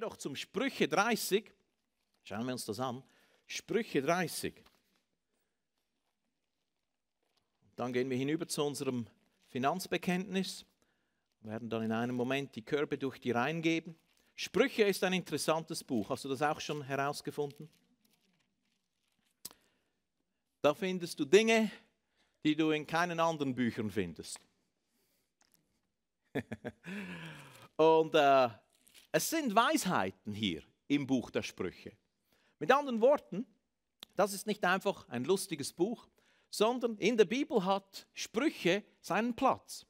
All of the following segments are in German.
wir doch zum Sprüche 30. Schauen wir uns das an. Sprüche 30. Dann gehen wir hinüber zu unserem Finanzbekenntnis. Wir werden dann in einem Moment die Körbe durch die Reihen geben. Sprüche ist ein interessantes Buch. Hast du das auch schon herausgefunden? Da findest du Dinge, die du in keinen anderen Büchern findest. Und äh, es sind Weisheiten hier im Buch der Sprüche. Mit anderen Worten, das ist nicht einfach ein lustiges Buch, sondern in der Bibel hat Sprüche seinen Platz.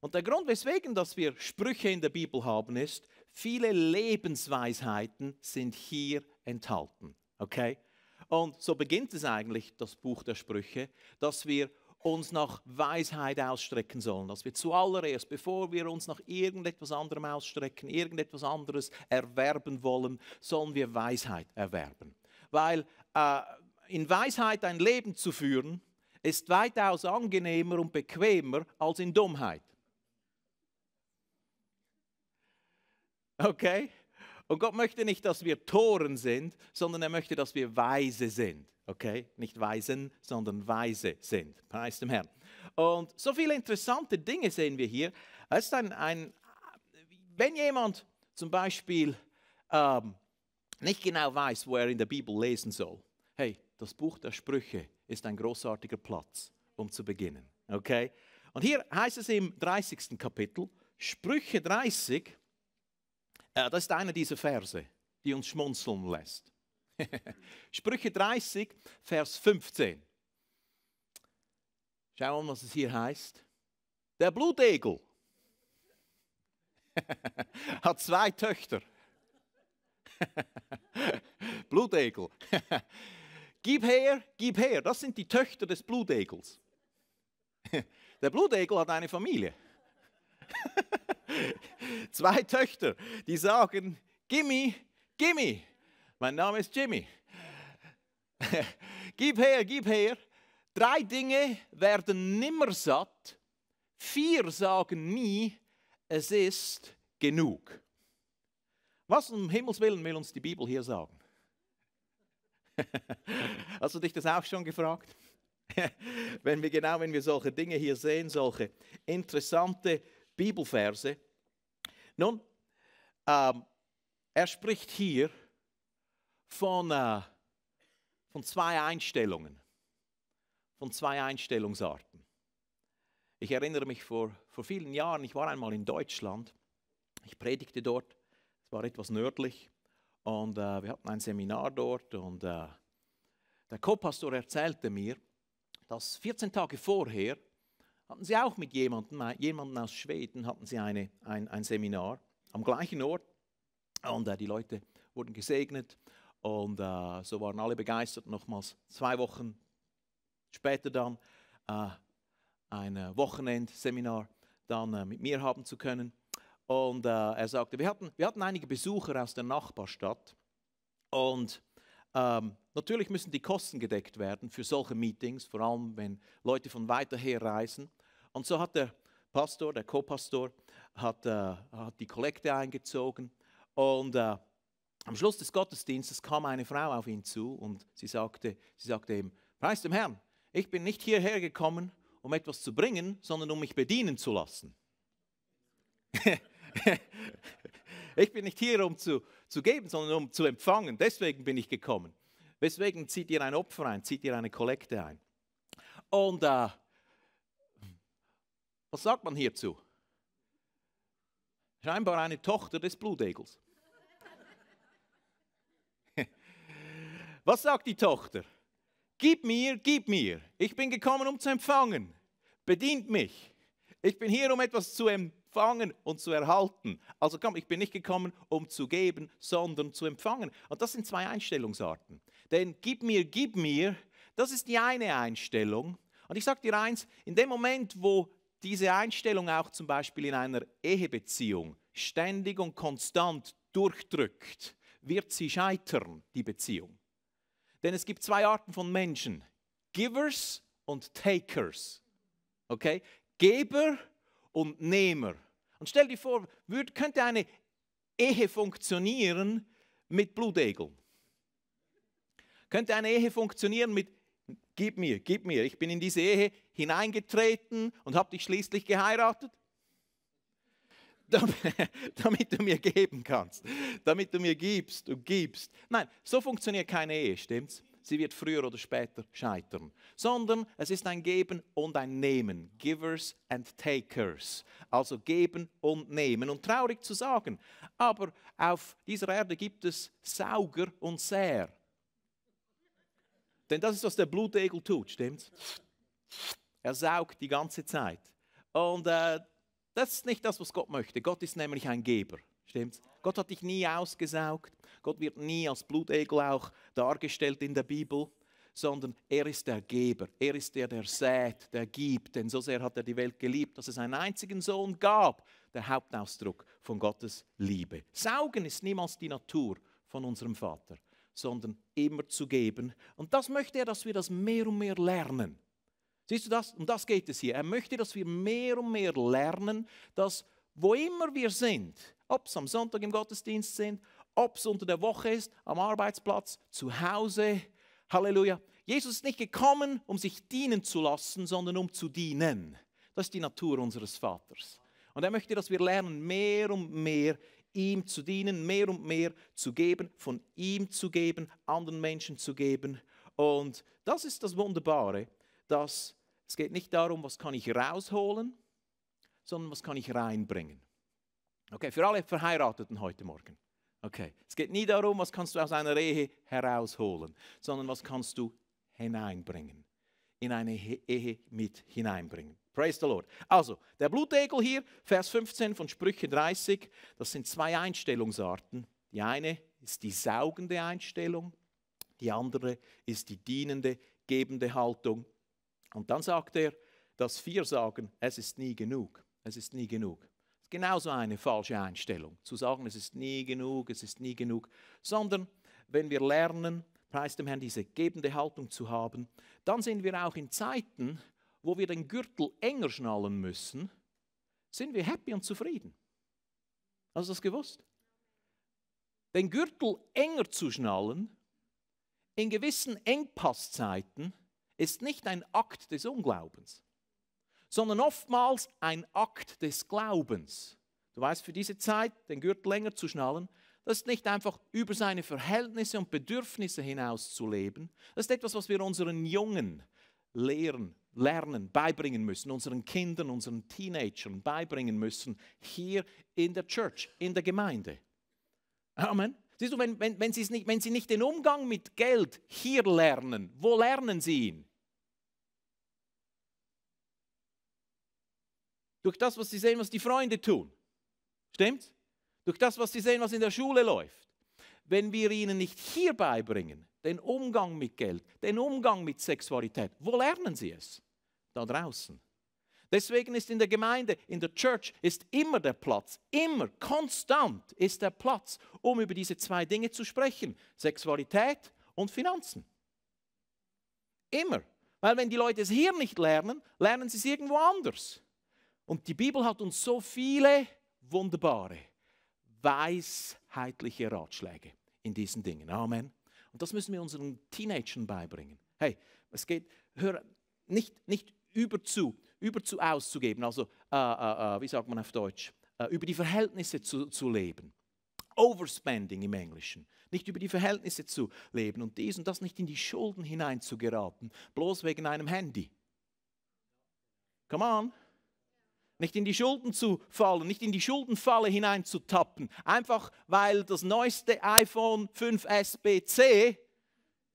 Und der Grund, weswegen dass wir Sprüche in der Bibel haben, ist, viele Lebensweisheiten sind hier enthalten. Okay? Und so beginnt es eigentlich, das Buch der Sprüche, dass wir uns nach Weisheit ausstrecken sollen. Dass wir zuallererst, bevor wir uns nach irgendetwas anderem ausstrecken, irgendetwas anderes erwerben wollen, sollen wir Weisheit erwerben. Weil äh, in Weisheit ein Leben zu führen, ist weitaus angenehmer und bequemer als in Dummheit. Okay? Und Gott möchte nicht, dass wir Toren sind, sondern er möchte, dass wir weise sind. Okay, nicht Weisen, sondern Weise sind. Preis dem Herrn. Und so viele interessante Dinge sehen wir hier. Es ein, ein, wenn jemand zum Beispiel ähm, nicht genau weiß, wo er in der Bibel lesen soll, hey, das Buch der Sprüche ist ein großartiger Platz, um zu beginnen. Okay? Und hier heißt es im 30. Kapitel, Sprüche 30, äh, das ist einer dieser Verse, die uns schmunzeln lässt. Sprüche 30, Vers 15. Schauen wir, was es hier heißt. Der Blutegel hat zwei Töchter. Blutegel. gib her, gib her. Das sind die Töchter des Blutegels. Der Blutegel hat eine Familie. zwei Töchter, die sagen, gimme, gimme. Mein Name ist Jimmy. gib her, gib her. Drei Dinge werden nimmer satt. Vier sagen nie, es ist genug. Was um Himmels Willen will uns die Bibel hier sagen? Hast du dich das auch schon gefragt? wenn wir genau, wenn wir solche Dinge hier sehen, solche interessante Bibelverse. Nun, ähm, er spricht hier von, äh, von zwei Einstellungen, von zwei Einstellungsarten. Ich erinnere mich vor, vor vielen Jahren, ich war einmal in Deutschland, ich predigte dort, es war etwas nördlich und äh, wir hatten ein Seminar dort und äh, der Co-Pastor erzählte mir, dass 14 Tage vorher hatten sie auch mit jemandem, äh, jemandem aus Schweden, hatten sie eine, ein, ein Seminar am gleichen Ort und äh, die Leute wurden gesegnet und äh, so waren alle begeistert. Nochmals zwei Wochen später dann äh, ein äh, Wochenendseminar dann äh, mit mir haben zu können. Und äh, er sagte, wir hatten, wir hatten einige Besucher aus der Nachbarstadt und ähm, natürlich müssen die Kosten gedeckt werden für solche Meetings, vor allem wenn Leute von weiter her reisen. Und so hat der Pastor, der Co-Pastor, hat, äh, hat die Kollekte eingezogen und am Schluss des Gottesdienstes kam eine Frau auf ihn zu und sie sagte, sie sagte ihm, Preis dem Herrn, ich bin nicht hierher gekommen, um etwas zu bringen, sondern um mich bedienen zu lassen. ich bin nicht hier, um zu, zu geben, sondern um zu empfangen. Deswegen bin ich gekommen. Deswegen zieht ihr ein Opfer ein, zieht ihr eine Kollekte ein. Und äh, was sagt man hierzu? Scheinbar eine Tochter des Blutegels. Was sagt die Tochter? Gib mir, gib mir. Ich bin gekommen, um zu empfangen. Bedient mich. Ich bin hier, um etwas zu empfangen und zu erhalten. Also komm, ich bin nicht gekommen, um zu geben, sondern zu empfangen. Und das sind zwei Einstellungsarten. Denn gib mir, gib mir, das ist die eine Einstellung. Und ich sage dir eins, in dem Moment, wo diese Einstellung auch zum Beispiel in einer Ehebeziehung ständig und konstant durchdrückt, wird sie scheitern, die Beziehung. Denn es gibt zwei Arten von Menschen. Givers und Takers. Okay? Geber und Nehmer. Und stell dir vor, würd, könnte eine Ehe funktionieren mit Blutegeln? Könnte eine Ehe funktionieren mit Gib mir, gib mir, ich bin in diese Ehe hineingetreten und habe dich schließlich geheiratet? damit, du mir geben kannst, damit du mir gibst und gibst. Nein, so funktioniert keine Ehe, stimmt's? Sie wird früher oder später scheitern, sondern es ist ein Geben und ein Nehmen, Givers and Takers, also Geben und Nehmen. Und traurig zu sagen, aber auf dieser Erde gibt es Sauger und Säer. Denn das ist, was der Blutegel tut, stimmt's? Er saugt die ganze Zeit. Und äh, das ist nicht das, was Gott möchte. Gott ist nämlich ein Geber. Stimmt's? Gott hat dich nie ausgesaugt. Gott wird nie als Blutegel auch dargestellt in der Bibel, sondern er ist der Geber. Er ist der, der sät, der gibt. Denn so sehr hat er die Welt geliebt, dass es einen einzigen Sohn gab. Der Hauptausdruck von Gottes Liebe. Saugen ist niemals die Natur von unserem Vater, sondern immer zu geben. Und das möchte er, dass wir das mehr und mehr lernen. Siehst du das? Um das geht es hier. Er möchte, dass wir mehr und mehr lernen, dass wo immer wir sind, ob es am Sonntag im Gottesdienst sind, ob es unter der Woche ist, am Arbeitsplatz, zu Hause, Halleluja. Jesus ist nicht gekommen, um sich dienen zu lassen, sondern um zu dienen. Das ist die Natur unseres Vaters. Und er möchte, dass wir lernen, mehr und mehr ihm zu dienen, mehr und mehr zu geben, von ihm zu geben, anderen Menschen zu geben. Und das ist das Wunderbare, dass es geht nicht darum, was kann ich rausholen, sondern was kann ich reinbringen. Okay, für alle Verheirateten heute Morgen. Okay, es geht nie darum, was kannst du aus einer Ehe herausholen, sondern was kannst du hineinbringen. In eine Ehe mit hineinbringen. Praise the Lord. Also, der Blutegel hier, Vers 15 von Sprüche 30, das sind zwei Einstellungsarten. Die eine ist die saugende Einstellung, die andere ist die dienende, gebende Haltung. Und dann sagt er, dass vier sagen, es ist nie genug, es ist nie genug. Das ist genauso eine falsche Einstellung, zu sagen, es ist nie genug, es ist nie genug, sondern wenn wir lernen, preis dem Herrn diese gebende Haltung zu haben, dann sind wir auch in Zeiten, wo wir den Gürtel enger schnallen müssen, sind wir happy und zufrieden. Hast du das gewusst? Den Gürtel enger zu schnallen, in gewissen Engpasszeiten, ist nicht ein Akt des Unglaubens, sondern oftmals ein Akt des Glaubens. Du weißt, für diese Zeit den Gürtel länger zu schnallen, das ist nicht einfach über seine Verhältnisse und Bedürfnisse hinaus zu leben. Das ist etwas, was wir unseren Jungen lehren, lernen, beibringen müssen, unseren Kindern, unseren Teenagern beibringen müssen, hier in der Church, in der Gemeinde. Amen. Siehst du, wenn, wenn, wenn, nicht, wenn sie nicht den Umgang mit Geld hier lernen, wo lernen sie ihn? Durch das, was sie sehen, was die Freunde tun. Stimmt's? Durch das, was sie sehen, was in der Schule läuft. Wenn wir ihnen nicht hier beibringen, den Umgang mit Geld, den Umgang mit Sexualität, wo lernen sie es? Da draußen. Deswegen ist in der Gemeinde, in der Church, ist immer der Platz, immer, konstant ist der Platz, um über diese zwei Dinge zu sprechen, Sexualität und Finanzen. Immer. Weil wenn die Leute es hier nicht lernen, lernen sie es irgendwo anders. Und die Bibel hat uns so viele wunderbare, weisheitliche Ratschläge in diesen Dingen. Amen. Und das müssen wir unseren Teenagern beibringen. Hey, es geht, hör nicht, nicht über zu, über zu auszugeben, also äh, äh, äh, wie sagt man auf Deutsch, äh, über die Verhältnisse zu, zu leben. Overspending im Englischen. Nicht über die Verhältnisse zu leben und dies und das nicht in die Schulden hinein zu geraten, bloß wegen einem Handy. Come on. Nicht in die Schulden zu fallen, nicht in die Schuldenfalle hinein zu tappen, einfach weil das neueste iPhone 5 SBC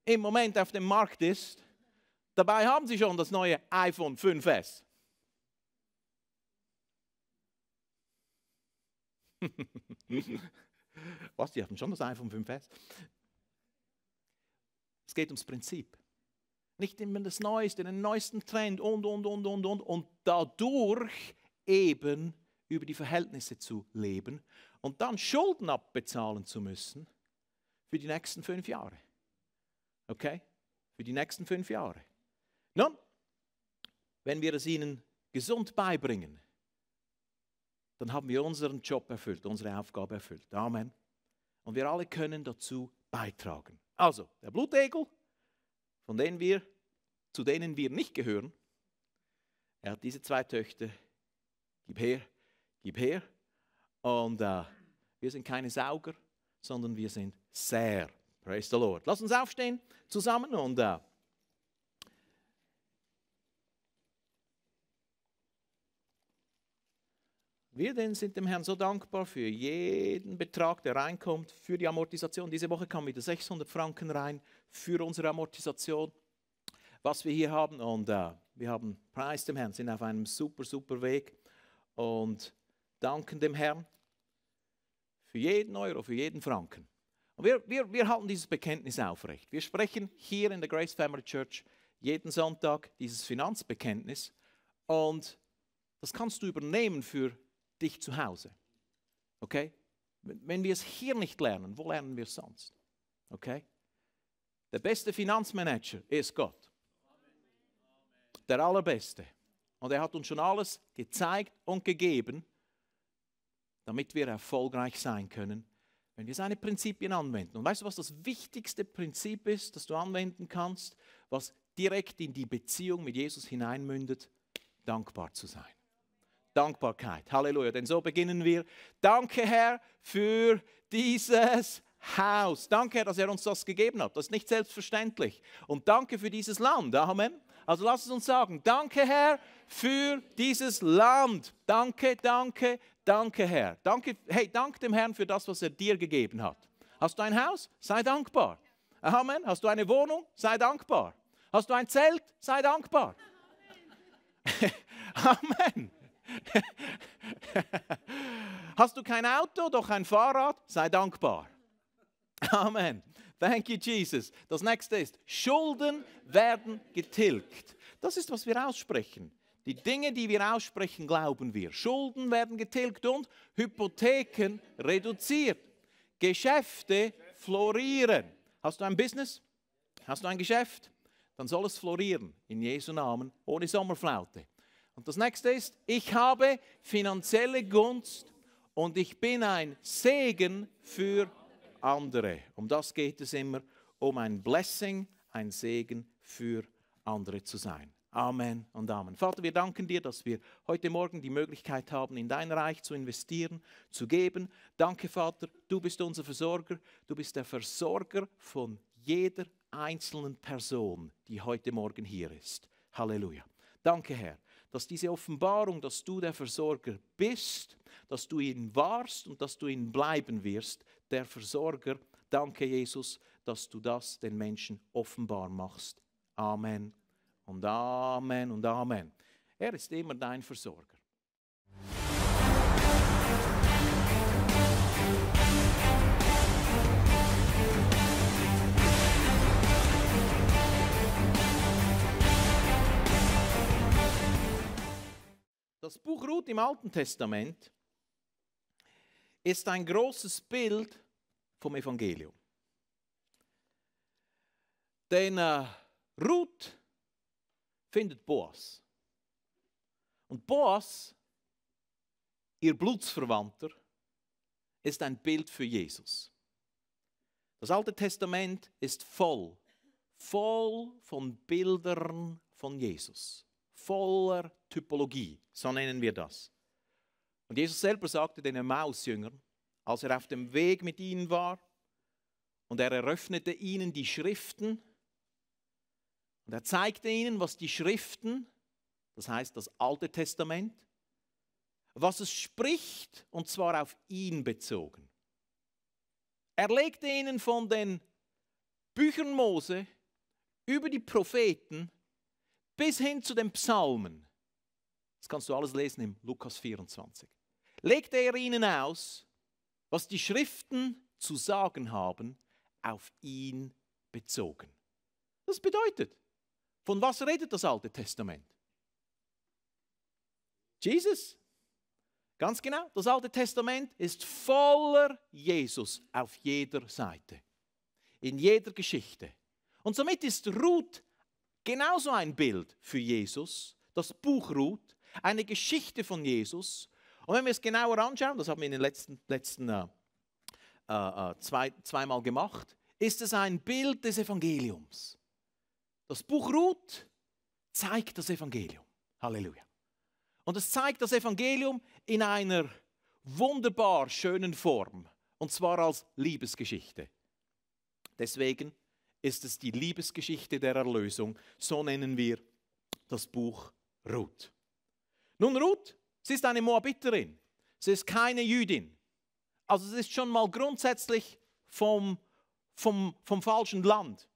im Moment auf dem Markt ist. Dabei haben sie schon das neue iPhone 5S. Was, die haben schon das iPhone 5S. Es geht ums Prinzip. Nicht immer das Neueste, den neuesten Trend und, und, und, und, und. Und dadurch eben über die Verhältnisse zu leben und dann Schulden abbezahlen zu müssen für die nächsten fünf Jahre. Okay? Für die nächsten fünf Jahre. Nun, wenn wir es ihnen gesund beibringen, dann haben wir unseren Job erfüllt, unsere Aufgabe erfüllt. Amen. Und wir alle können dazu beitragen. Also, der Blutegel, von denen wir, zu denen wir nicht gehören, er hat diese zwei Töchter, gib her, gib her. Und äh, wir sind keine Sauger, sondern wir sind sehr. Praise the Lord. Lass uns aufstehen zusammen und äh, Wir denn sind dem Herrn so dankbar für jeden Betrag, der reinkommt, für die Amortisation. Diese Woche kamen wieder 600 Franken rein für unsere Amortisation, was wir hier haben. Und äh, wir haben Preis dem Herrn, sind auf einem super, super Weg und danken dem Herrn für jeden Euro, für jeden Franken. Und wir, wir, wir halten dieses Bekenntnis aufrecht. Wir sprechen hier in der Grace Family Church jeden Sonntag dieses Finanzbekenntnis und das kannst du übernehmen für dich zu Hause. Okay? Wenn wir es hier nicht lernen, wo lernen wir es sonst? Okay? Der beste Finanzmanager ist Gott. Der allerbeste. Und er hat uns schon alles gezeigt und gegeben, damit wir erfolgreich sein können, wenn wir seine Prinzipien anwenden. Und weißt du, was das wichtigste Prinzip ist, das du anwenden kannst, was direkt in die Beziehung mit Jesus hineinmündet? Dankbar zu sein. Dankbarkeit. Halleluja. Denn so beginnen wir. Danke, Herr, für dieses Haus. Danke, Herr, dass er uns das gegeben hat. Das ist nicht selbstverständlich. Und danke für dieses Land. Amen. Also lass es uns sagen, danke Herr für dieses Land. Danke, danke, danke Herr. Danke, hey, dank dem Herrn für das, was er dir gegeben hat. Hast du ein Haus? Sei dankbar. Amen. Hast du eine Wohnung? Sei dankbar. Hast du ein Zelt? Sei dankbar. Amen. Hast du kein Auto, doch ein Fahrrad? Sei dankbar. Amen. Thank you, Jesus. Das nächste ist, Schulden werden getilgt. Das ist, was wir aussprechen. Die Dinge, die wir aussprechen, glauben wir. Schulden werden getilgt und Hypotheken reduziert. Geschäfte florieren. Hast du ein Business? Hast du ein Geschäft? Dann soll es florieren. In Jesu Namen, ohne Sommerflaute. Und das nächste ist, ich habe finanzielle Gunst und ich bin ein Segen für andere. Um das geht es immer, um ein Blessing, ein Segen für andere zu sein. Amen und Amen. Vater, wir danken dir, dass wir heute Morgen die Möglichkeit haben, in dein Reich zu investieren, zu geben. Danke, Vater, du bist unser Versorger, du bist der Versorger von jeder einzelnen Person, die heute Morgen hier ist. Halleluja. Danke, Herr dass diese Offenbarung, dass du der Versorger bist, dass du ihn warst und dass du ihn bleiben wirst, der Versorger. Danke, Jesus, dass du das den Menschen offenbar machst. Amen und Amen und Amen. Er ist immer dein Versorger. Das Buch Ruth im Alten Testament ist ein großes Bild vom Evangelium. Denn äh, Ruth findet Boas. Und Boas, ihr Blutsverwandter, ist ein Bild für Jesus. Das Alte Testament ist voll, voll von Bildern von Jesus voller Typologie, so nennen wir das. Und Jesus selber sagte den Mausjüngern, als er auf dem Weg mit ihnen war, und er eröffnete ihnen die Schriften, und er zeigte ihnen, was die Schriften, das heißt das Alte Testament, was es spricht, und zwar auf ihn bezogen. Er legte ihnen von den Büchern Mose über die Propheten bis hin zu den Psalmen, das kannst du alles lesen im Lukas 24, legte er ihnen aus, was die Schriften zu sagen haben, auf ihn bezogen. Das bedeutet, von was redet das Alte Testament? Jesus. Ganz genau, das Alte Testament ist voller Jesus auf jeder Seite, in jeder Geschichte. Und somit ist Ruth genauso ein Bild für Jesus, das Buch Ruth, eine Geschichte von Jesus. Und wenn wir es genauer anschauen, das haben wir in den letzten, letzten äh, äh, äh zwei, zweimal gemacht, ist es ein Bild des Evangeliums. Das Buch Ruth zeigt das Evangelium. Halleluja. Und es zeigt das Evangelium in einer wunderbar schönen Form, und zwar als Liebesgeschichte. Deswegen ist es die Liebesgeschichte der Erlösung. So nennen wir das Buch Ruth. Nun, Ruth, sie ist eine Moabiterin. Sie ist keine Jüdin. Also sie ist schon mal grundsätzlich vom, vom, vom falschen Land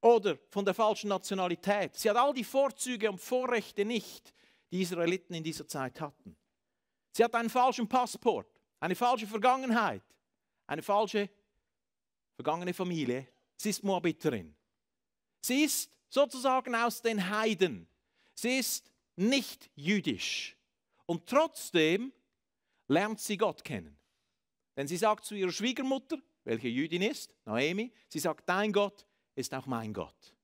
oder von der falschen Nationalität. Sie hat all die Vorzüge und Vorrechte nicht, die Israeliten in dieser Zeit hatten. Sie hat einen falschen Passport, eine falsche Vergangenheit, eine falsche vergangene Familie Sie ist Moabiterin. Sie ist sozusagen aus den Heiden. Sie ist nicht jüdisch. Und trotzdem lernt sie Gott kennen. Denn sie sagt zu ihrer Schwiegermutter, welche Jüdin ist, Naomi, sie sagt, dein Gott ist auch mein Gott.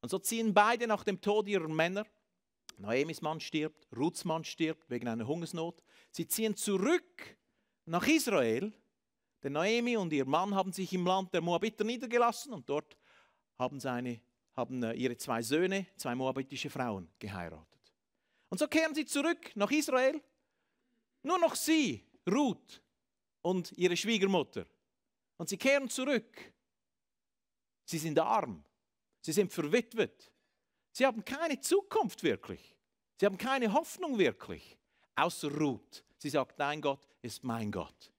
Und so ziehen beide nach dem Tod ihrer Männer, Naemis Mann stirbt, Ruths Mann stirbt wegen einer Hungersnot, sie ziehen zurück nach Israel denn Naomi und ihr Mann haben sich im Land der Moabiter niedergelassen und dort haben, seine, haben äh, ihre zwei Söhne, zwei moabitische Frauen geheiratet. Und so kehren sie zurück nach Israel. Nur noch sie, Ruth und ihre Schwiegermutter. Und sie kehren zurück. Sie sind arm. Sie sind verwitwet. Sie haben keine Zukunft wirklich. Sie haben keine Hoffnung wirklich. Außer Ruth. Sie sagt, dein Gott ist mein Gott.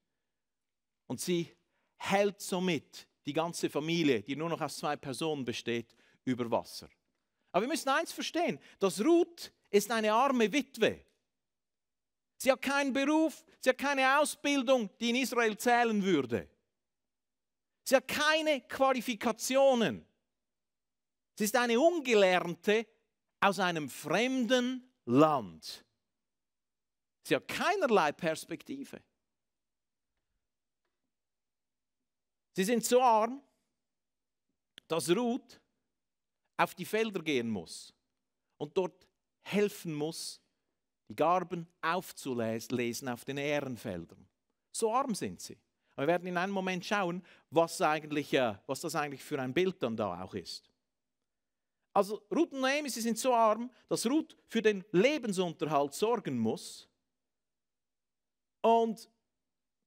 Und sie hält somit die ganze Familie, die nur noch aus zwei Personen besteht, über Wasser. Aber wir müssen eins verstehen, das Ruth ist eine arme Witwe. Sie hat keinen Beruf, sie hat keine Ausbildung, die in Israel zählen würde. Sie hat keine Qualifikationen. Sie ist eine Ungelernte aus einem fremden Land. Sie hat keinerlei Perspektive. Sie sind so arm, dass Ruth auf die Felder gehen muss und dort helfen muss, die Garben aufzulesen auf den Ehrenfeldern. So arm sind sie. Aber wir werden in einem Moment schauen, was, eigentlich, äh, was das eigentlich für ein Bild dann da auch ist. Also Ruth und Naomi, sie sind so arm, dass Ruth für den Lebensunterhalt sorgen muss. Und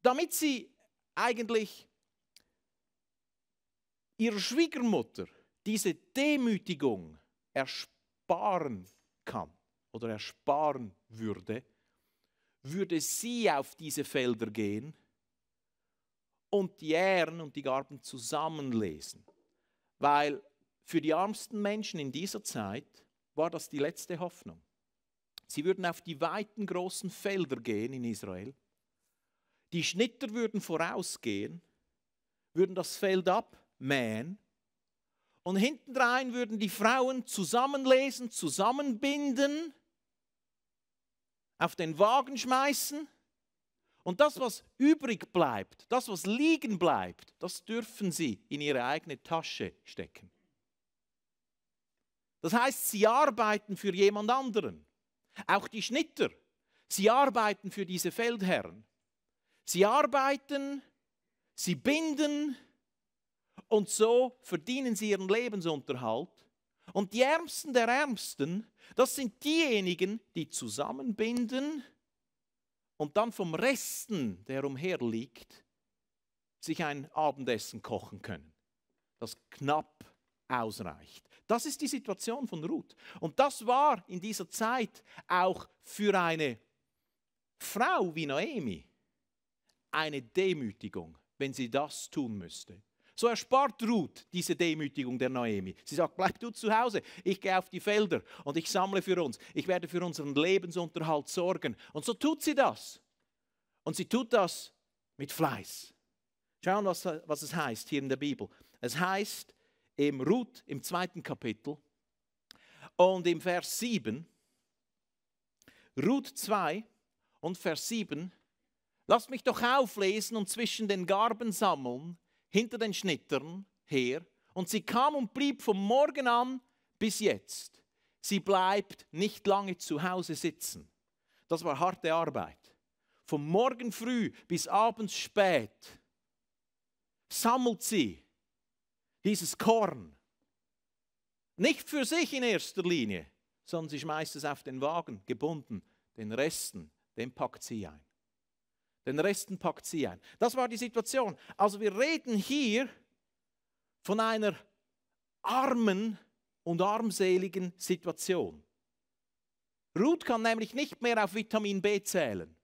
damit sie eigentlich ihrer Schwiegermutter diese Demütigung ersparen kann oder ersparen würde, würde sie auf diese Felder gehen und die Ähren und die Garben zusammenlesen. Weil für die armsten Menschen in dieser Zeit war das die letzte Hoffnung. Sie würden auf die weiten großen Felder gehen in Israel. Die Schnitter würden vorausgehen, würden das Feld ab mähen. Und hintendrein würden die Frauen zusammenlesen, zusammenbinden, auf den Wagen schmeißen. Und das, was übrig bleibt, das, was liegen bleibt, das dürfen sie in ihre eigene Tasche stecken. Das heißt, sie arbeiten für jemand anderen. Auch die Schnitter, sie arbeiten für diese Feldherren. Sie arbeiten, sie binden, und so verdienen sie ihren Lebensunterhalt. Und die Ärmsten der Ärmsten, das sind diejenigen, die zusammenbinden und dann vom Resten, der umherliegt, sich ein Abendessen kochen können, das knapp ausreicht. Das ist die Situation von Ruth. Und das war in dieser Zeit auch für eine Frau wie Noemi eine Demütigung, wenn sie das tun müsste. So erspart Ruth diese Demütigung der Noemi. Sie sagt, bleib du zu Hause, ich gehe auf die Felder und ich sammle für uns. Ich werde für unseren Lebensunterhalt sorgen. Und so tut sie das. Und sie tut das mit Fleiß. Schauen, was, was es heißt hier in der Bibel. Es heißt im Ruth im zweiten Kapitel und im Vers 7, Ruth 2 und Vers 7, lasst mich doch auflesen und zwischen den Garben sammeln, hinter den Schnittern her und sie kam und blieb vom Morgen an bis jetzt. Sie bleibt nicht lange zu Hause sitzen. Das war harte Arbeit. Vom Morgen früh bis abends spät sammelt sie dieses Korn. Nicht für sich in erster Linie, sondern sie schmeißt es auf den Wagen, gebunden. Den Resten, den packt sie ein. Den Resten packt sie ein. Das war die Situation. Also wir reden hier von einer armen und armseligen Situation. Ruth kann nämlich nicht mehr auf Vitamin B zählen.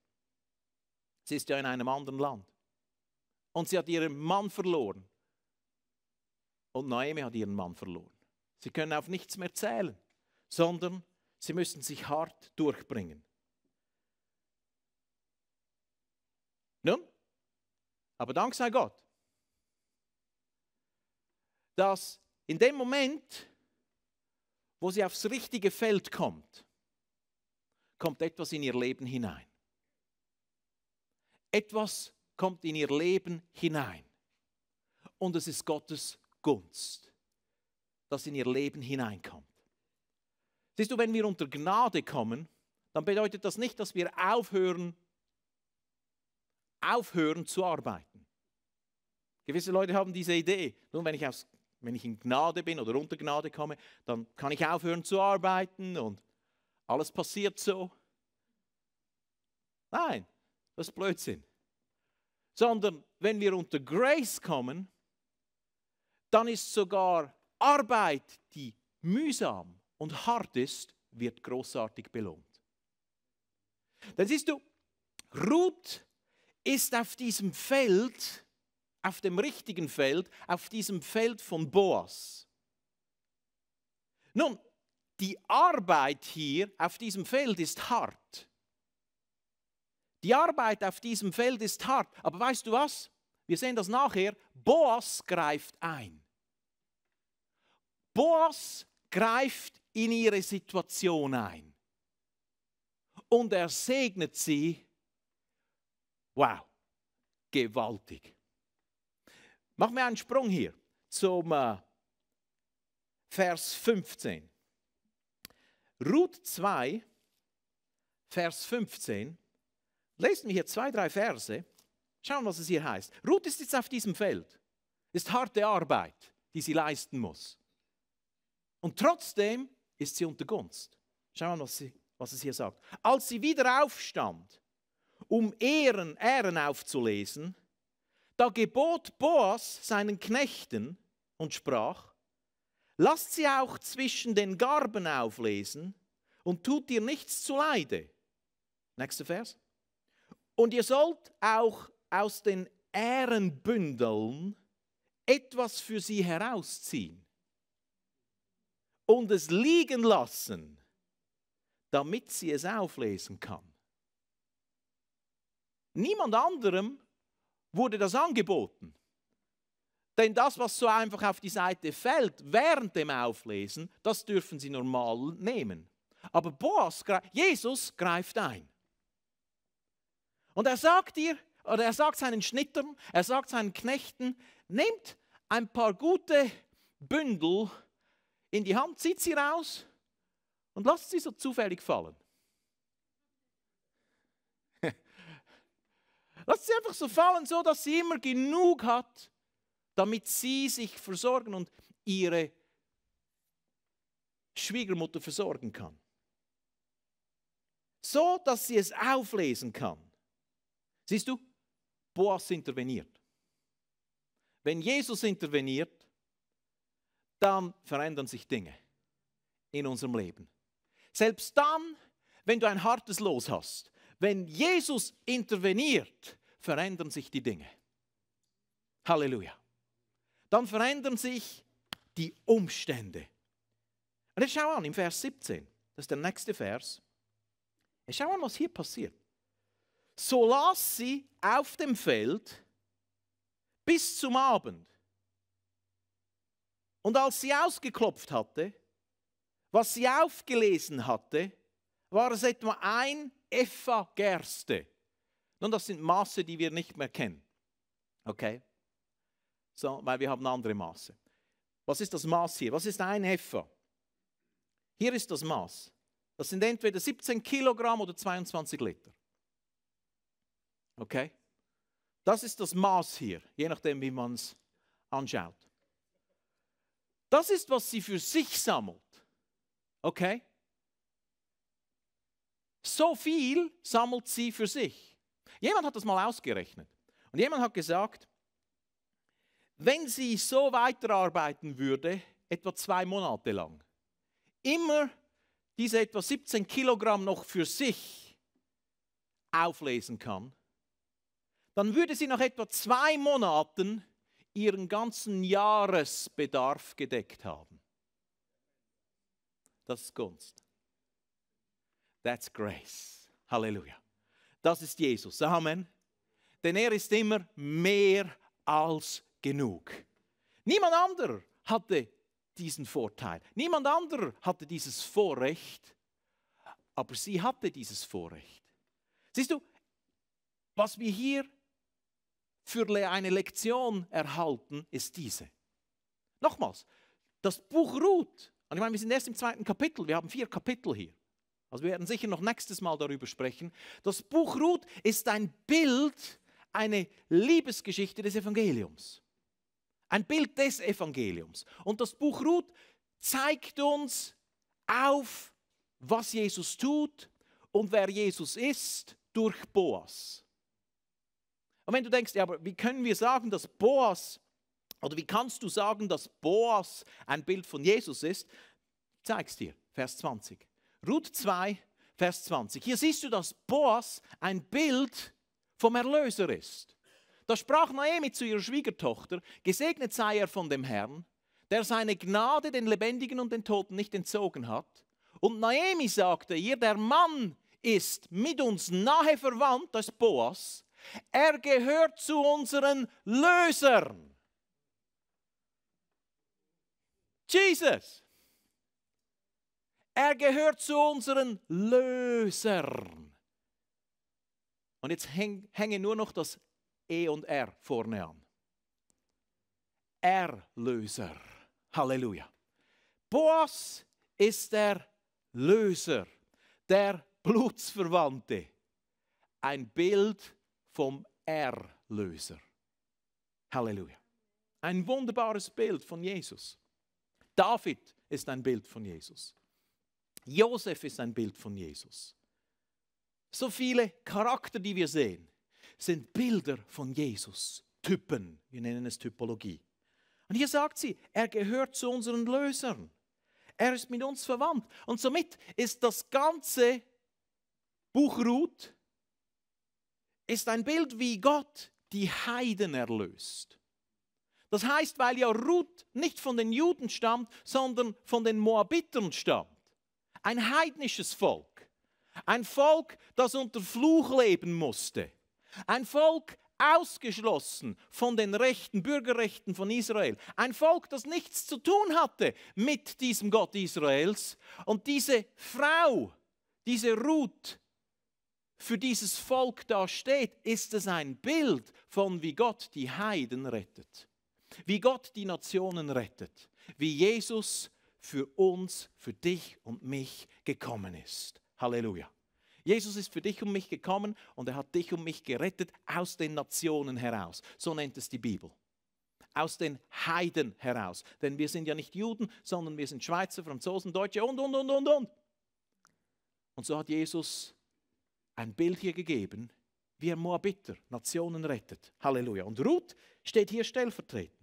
Sie ist ja in einem anderen Land. Und sie hat ihren Mann verloren. Und Naomi hat ihren Mann verloren. Sie können auf nichts mehr zählen, sondern sie müssen sich hart durchbringen. Ne? Aber Dank sei Gott, dass in dem Moment, wo sie aufs richtige Feld kommt, kommt etwas in ihr Leben hinein. Etwas kommt in ihr Leben hinein. Und es ist Gottes Gunst, das in ihr Leben hineinkommt. Siehst du, wenn wir unter Gnade kommen, dann bedeutet das nicht, dass wir aufhören, aufhören zu arbeiten. Gewisse Leute haben diese Idee, nun wenn ich, aus, wenn ich in Gnade bin oder unter Gnade komme, dann kann ich aufhören zu arbeiten und alles passiert so. Nein, das ist Blödsinn. Sondern wenn wir unter Grace kommen, dann ist sogar Arbeit, die mühsam und hart ist, wird großartig belohnt. Dann siehst du, Ruth ist auf diesem Feld, auf dem richtigen Feld, auf diesem Feld von Boas. Nun, die Arbeit hier auf diesem Feld ist hart. Die Arbeit auf diesem Feld ist hart. Aber weißt du was? Wir sehen das nachher. Boas greift ein. Boas greift in ihre Situation ein. Und er segnet sie Wow, gewaltig. Machen wir einen Sprung hier zum äh, Vers 15. Ruth 2, Vers 15. Lesen wir hier zwei, drei Verse. Schauen, was es hier heißt. Ruth ist jetzt auf diesem Feld. Ist harte Arbeit, die sie leisten muss. Und trotzdem ist sie unter Gunst. Schauen, was, sie, was es hier sagt. Als sie wieder aufstand, um Ehren, Ehren aufzulesen, da gebot Boas seinen Knechten und sprach, lasst sie auch zwischen den Garben auflesen und tut ihr nichts zuleide. Nächster Vers. Und ihr sollt auch aus den Ehrenbündeln etwas für sie herausziehen und es liegen lassen, damit sie es auflesen kann. Niemand anderem wurde das angeboten. Denn das, was so einfach auf die Seite fällt während dem Auflesen, das dürfen sie normal nehmen. Aber Boas, Jesus greift ein. Und er sagt dir, oder er sagt seinen Schnittern, er sagt seinen Knechten, nehmt ein paar gute Bündel in die Hand, zieht sie raus und lasst sie so zufällig fallen. Lass sie einfach so fallen, so dass sie immer genug hat, damit sie sich versorgen und ihre Schwiegermutter versorgen kann. So, dass sie es auflesen kann. Siehst du, Boas interveniert. Wenn Jesus interveniert, dann verändern sich Dinge in unserem Leben. Selbst dann, wenn du ein hartes Los hast, wenn Jesus interveniert, verändern sich die Dinge. Halleluja. Dann verändern sich die Umstände. Und jetzt schau an, im Vers 17, das ist der nächste Vers. Jetzt schau an, was hier passiert. So las sie auf dem Feld bis zum Abend. Und als sie ausgeklopft hatte, was sie aufgelesen hatte, war es etwa ein Effa Gerste. Nun, das sind Maße, die wir nicht mehr kennen. Okay? So, weil wir haben andere Maße. Was ist das Maß hier? Was ist ein Heffer? Hier ist das Maß. Das sind entweder 17 Kilogramm oder 22 Liter. Okay? Das ist das Maß hier, je nachdem, wie man es anschaut. Das ist, was sie für sich sammelt. Okay? So viel sammelt sie für sich. Jemand hat das mal ausgerechnet. Und jemand hat gesagt, wenn sie so weiterarbeiten würde, etwa zwei Monate lang, immer diese etwa 17 Kilogramm noch für sich auflesen kann, dann würde sie nach etwa zwei Monaten ihren ganzen Jahresbedarf gedeckt haben. Das ist Gunst. That's grace. Halleluja das ist Jesus. Amen. Denn er ist immer mehr als genug. Niemand anderer hatte diesen Vorteil. Niemand anderer hatte dieses Vorrecht, aber sie hatte dieses Vorrecht. Siehst du, was wir hier für eine Lektion erhalten, ist diese. Nochmals, das Buch Ruth, und ich meine, wir sind erst im zweiten Kapitel, wir haben vier Kapitel hier. Also wir werden sicher noch nächstes Mal darüber sprechen. Das Buch Ruth ist ein Bild, eine Liebesgeschichte des Evangeliums. Ein Bild des Evangeliums. Und das Buch Ruth zeigt uns auf, was Jesus tut und wer Jesus ist durch Boas. Und wenn du denkst, ja, aber wie können wir sagen, dass Boas, oder wie kannst du sagen, dass Boas ein Bild von Jesus ist? zeig es dir, Vers 20. Ruth 2, Vers 20. Hier siehst du, dass Boas ein Bild vom Erlöser ist. Da sprach Naomi zu ihrer Schwiegertochter, gesegnet sei er von dem Herrn, der seine Gnade den Lebendigen und den Toten nicht entzogen hat. Und Naomi sagte ihr, der Mann ist mit uns nahe verwandt, das ist Boas, er gehört zu unseren Lösern. Jesus. Er gehört zu unseren Lösern. Und jetzt häng, hänge nur noch das E und R vorne an. Erlöser. Halleluja. Boas ist der Löser, der Blutsverwandte. Ein Bild vom Erlöser. Halleluja. Ein wunderbares Bild von Jesus. David ist ein Bild von Jesus. Josef ist ein Bild von Jesus. So viele Charakter, die wir sehen, sind Bilder von Jesus, Typen, wir nennen es Typologie. Und hier sagt sie, er gehört zu unseren Lösern. Er ist mit uns verwandt. Und somit ist das ganze Buch Ruth ist ein Bild, wie Gott die Heiden erlöst. Das heißt, weil ja Ruth nicht von den Juden stammt, sondern von den Moabitern stammt ein heidnisches Volk, ein Volk, das unter Fluch leben musste, ein Volk ausgeschlossen von den Rechten, Bürgerrechten von Israel, ein Volk, das nichts zu tun hatte mit diesem Gott Israels. Und diese Frau, diese Ruth, für dieses Volk da steht, ist es ein Bild von, wie Gott die Heiden rettet, wie Gott die Nationen rettet, wie Jesus rettet für uns, für dich und mich gekommen ist. Halleluja. Jesus ist für dich und mich gekommen und er hat dich und mich gerettet aus den Nationen heraus. So nennt es die Bibel. Aus den Heiden heraus. Denn wir sind ja nicht Juden, sondern wir sind Schweizer, Franzosen, Deutsche und, und, und, und, und. Und so hat Jesus ein Bild hier gegeben, wie er Moabiter, Nationen rettet. Halleluja. Und Ruth steht hier stellvertretend.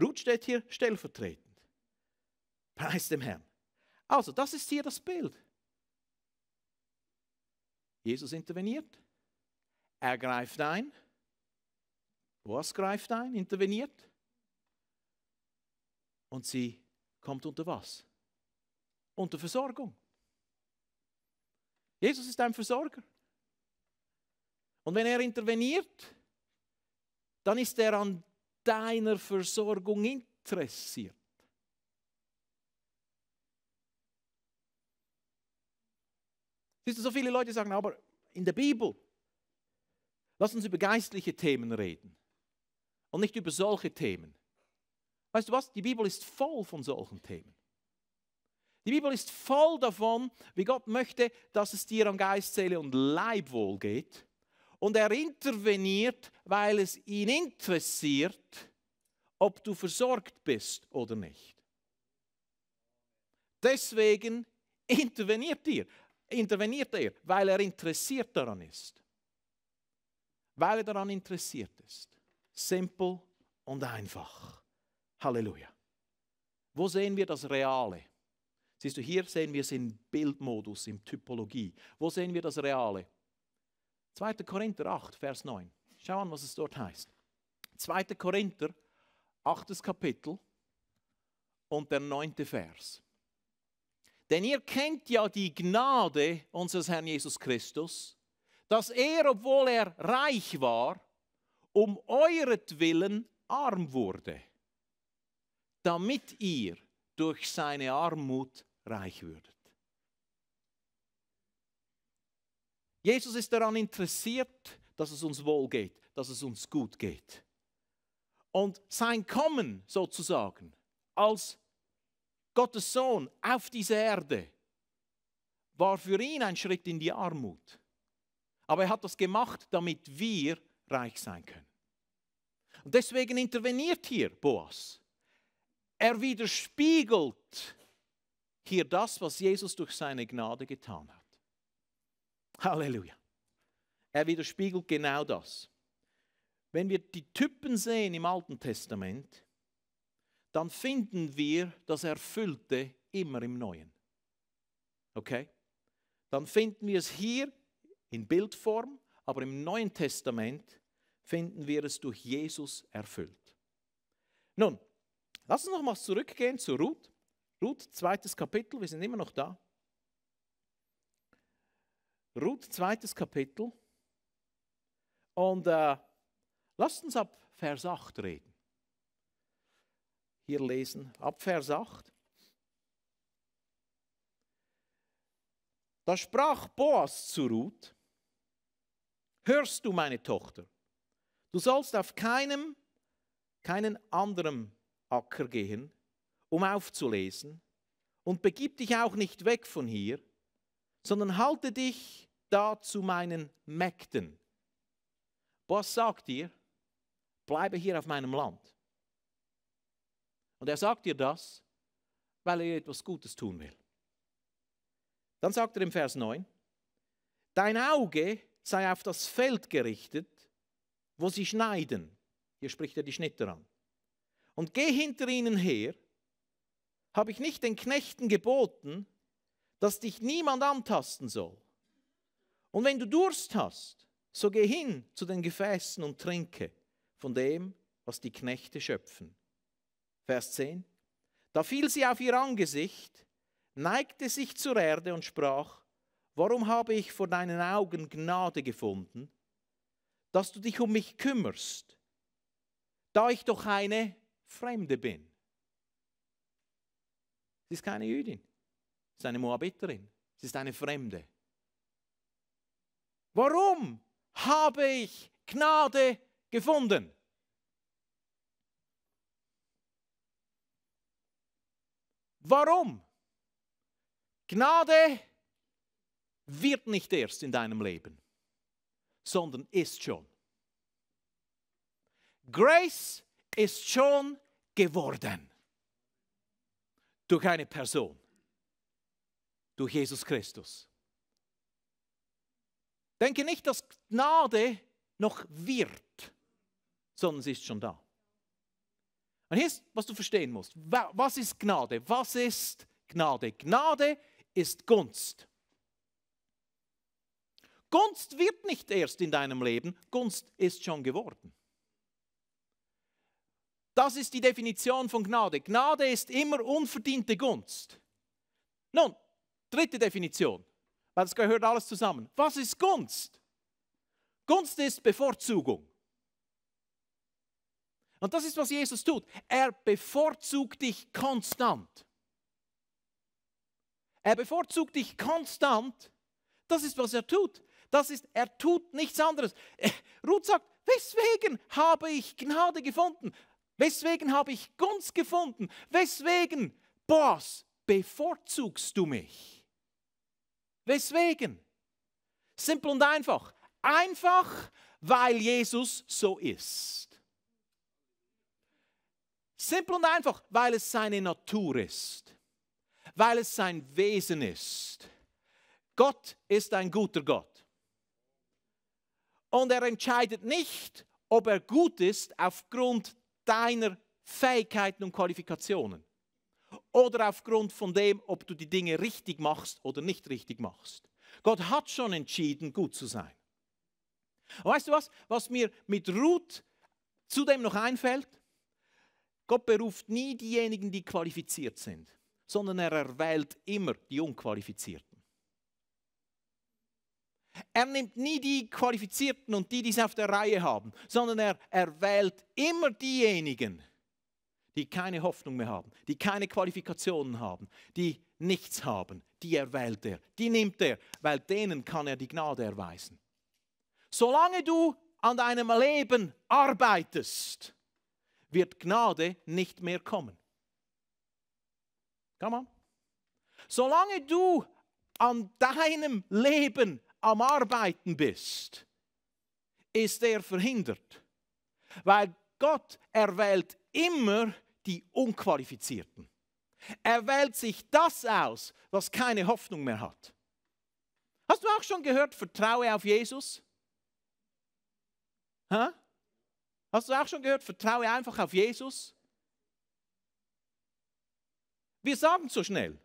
Ruth steht hier stellvertretend. Preis dem Herrn. Also, das ist hier das Bild. Jesus interveniert, er greift ein. Boas greift ein, interveniert. Und sie kommt unter was? Unter Versorgung. Jesus ist ein Versorger. Und wenn er interveniert, dann ist er an deiner Versorgung interessiert. Siehst du, so viele Leute sagen, aber in der Bibel, lass uns über geistliche Themen reden und nicht über solche Themen. Weißt du was? Die Bibel ist voll von solchen Themen. Die Bibel ist voll davon, wie Gott möchte, dass es dir an Geist, Seele und Leib wohl geht. Und er interveniert, weil es ihn interessiert, ob du versorgt bist oder nicht. Deswegen interveniert ihr interveniert er, weil er interessiert daran ist. Weil er daran interessiert ist. Simpel und einfach. Halleluja. Wo sehen wir das Reale? Siehst du, hier sehen wir es im Bildmodus, in Typologie. Wo sehen wir das Reale? 2. Korinther 8, Vers 9. Schau an, was es dort heißt. 2. Korinther, 8. Kapitel und der 9. Vers. Denn ihr kennt ja die Gnade unseres Herrn Jesus Christus, dass er, obwohl er reich war, um euretwillen arm wurde, damit ihr durch seine Armut reich würdet. Jesus ist daran interessiert, dass es uns wohl geht, dass es uns gut geht. Und sein Kommen sozusagen als Gottes Sohn auf diese Erde war für ihn ein Schritt in die Armut. Aber er hat das gemacht, damit wir reich sein können. Und deswegen interveniert hier Boas. Er widerspiegelt hier das, was Jesus durch seine Gnade getan hat. Halleluja. Er widerspiegelt genau das. Wenn wir die Typen sehen im Alten Testament, dann finden wir das Erfüllte immer im Neuen. Okay? Dann finden wir es hier in Bildform, aber im Neuen Testament finden wir es durch Jesus erfüllt. Nun, lass uns nochmals zurückgehen zu Ruth. Ruth, zweites Kapitel, wir sind immer noch da. Ruth, zweites Kapitel. Und äh, lasst uns ab Vers 8 reden hier lesen, ab Vers 8. Da sprach Boas zu Ruth, hörst du meine Tochter, du sollst auf keinem, keinen anderen Acker gehen, um aufzulesen, und begib dich auch nicht weg von hier, sondern halte dich da zu meinen Mägden. Boas sagt dir, bleibe hier auf meinem Land. Und er sagt ihr das, weil er ihr etwas Gutes tun will. Dann sagt er im Vers 9, dein Auge sei auf das Feld gerichtet, wo sie schneiden. Hier spricht er die Schnitter an. Und geh hinter ihnen her, habe ich nicht den Knechten geboten, dass dich niemand antasten soll. Und wenn du Durst hast, so geh hin zu den Gefäßen und trinke von dem, was die Knechte schöpfen. Vers 10. Da fiel sie auf ihr Angesicht, neigte sich zur Erde und sprach, warum habe ich vor deinen Augen Gnade gefunden, dass du dich um mich kümmerst, da ich doch eine Fremde bin. Sie ist keine Jüdin, sie ist eine Moabiterin, sie ist eine Fremde. Warum habe ich Gnade gefunden? Warum? Gnade wird nicht erst in deinem Leben, sondern ist schon. Grace ist schon geworden durch eine Person, durch Jesus Christus. Denke nicht, dass Gnade noch wird, sondern sie ist schon da. Und hier ist, was du verstehen musst. Was ist Gnade? Was ist Gnade? Gnade ist Gunst. Gunst wird nicht erst in deinem Leben, Gunst ist schon geworden. Das ist die Definition von Gnade. Gnade ist immer unverdiente Gunst. Nun, dritte Definition, weil das gehört alles zusammen. Was ist Gunst? Gunst ist Bevorzugung. Und das ist, was Jesus tut. Er bevorzugt dich konstant. Er bevorzugt dich konstant. Das ist, was er tut. Das ist, er tut nichts anderes. Äh, Ruth sagt, weswegen habe ich Gnade gefunden? Weswegen habe ich Gunst gefunden? Weswegen, Boss, bevorzugst du mich? Weswegen? Simpel und einfach. Einfach, weil Jesus so ist. Simpel und einfach, weil es seine Natur ist, weil es sein Wesen ist. Gott ist ein guter Gott. Und er entscheidet nicht, ob er gut ist aufgrund deiner Fähigkeiten und Qualifikationen oder aufgrund von dem, ob du die Dinge richtig machst oder nicht richtig machst. Gott hat schon entschieden, gut zu sein. Und weißt du was, was mir mit Ruth zudem noch einfällt? Gott beruft nie diejenigen, die qualifiziert sind, sondern er erwählt immer die Unqualifizierten. Er nimmt nie die Qualifizierten und die, die es auf der Reihe haben, sondern er erwählt immer diejenigen, die keine Hoffnung mehr haben, die keine Qualifikationen haben, die nichts haben. Die erwählt er, die nimmt er, weil denen kann er die Gnade erweisen. Solange du an deinem Leben arbeitest, wird Gnade nicht mehr kommen. Come on. Solange du an deinem Leben am Arbeiten bist, ist er verhindert. Weil Gott erwählt immer die Unqualifizierten. Er wählt sich das aus, was keine Hoffnung mehr hat. Hast du auch schon gehört, vertraue auf Jesus? Ha? Hast du auch schon gehört, vertraue einfach auf Jesus? Wir sagen zu schnell.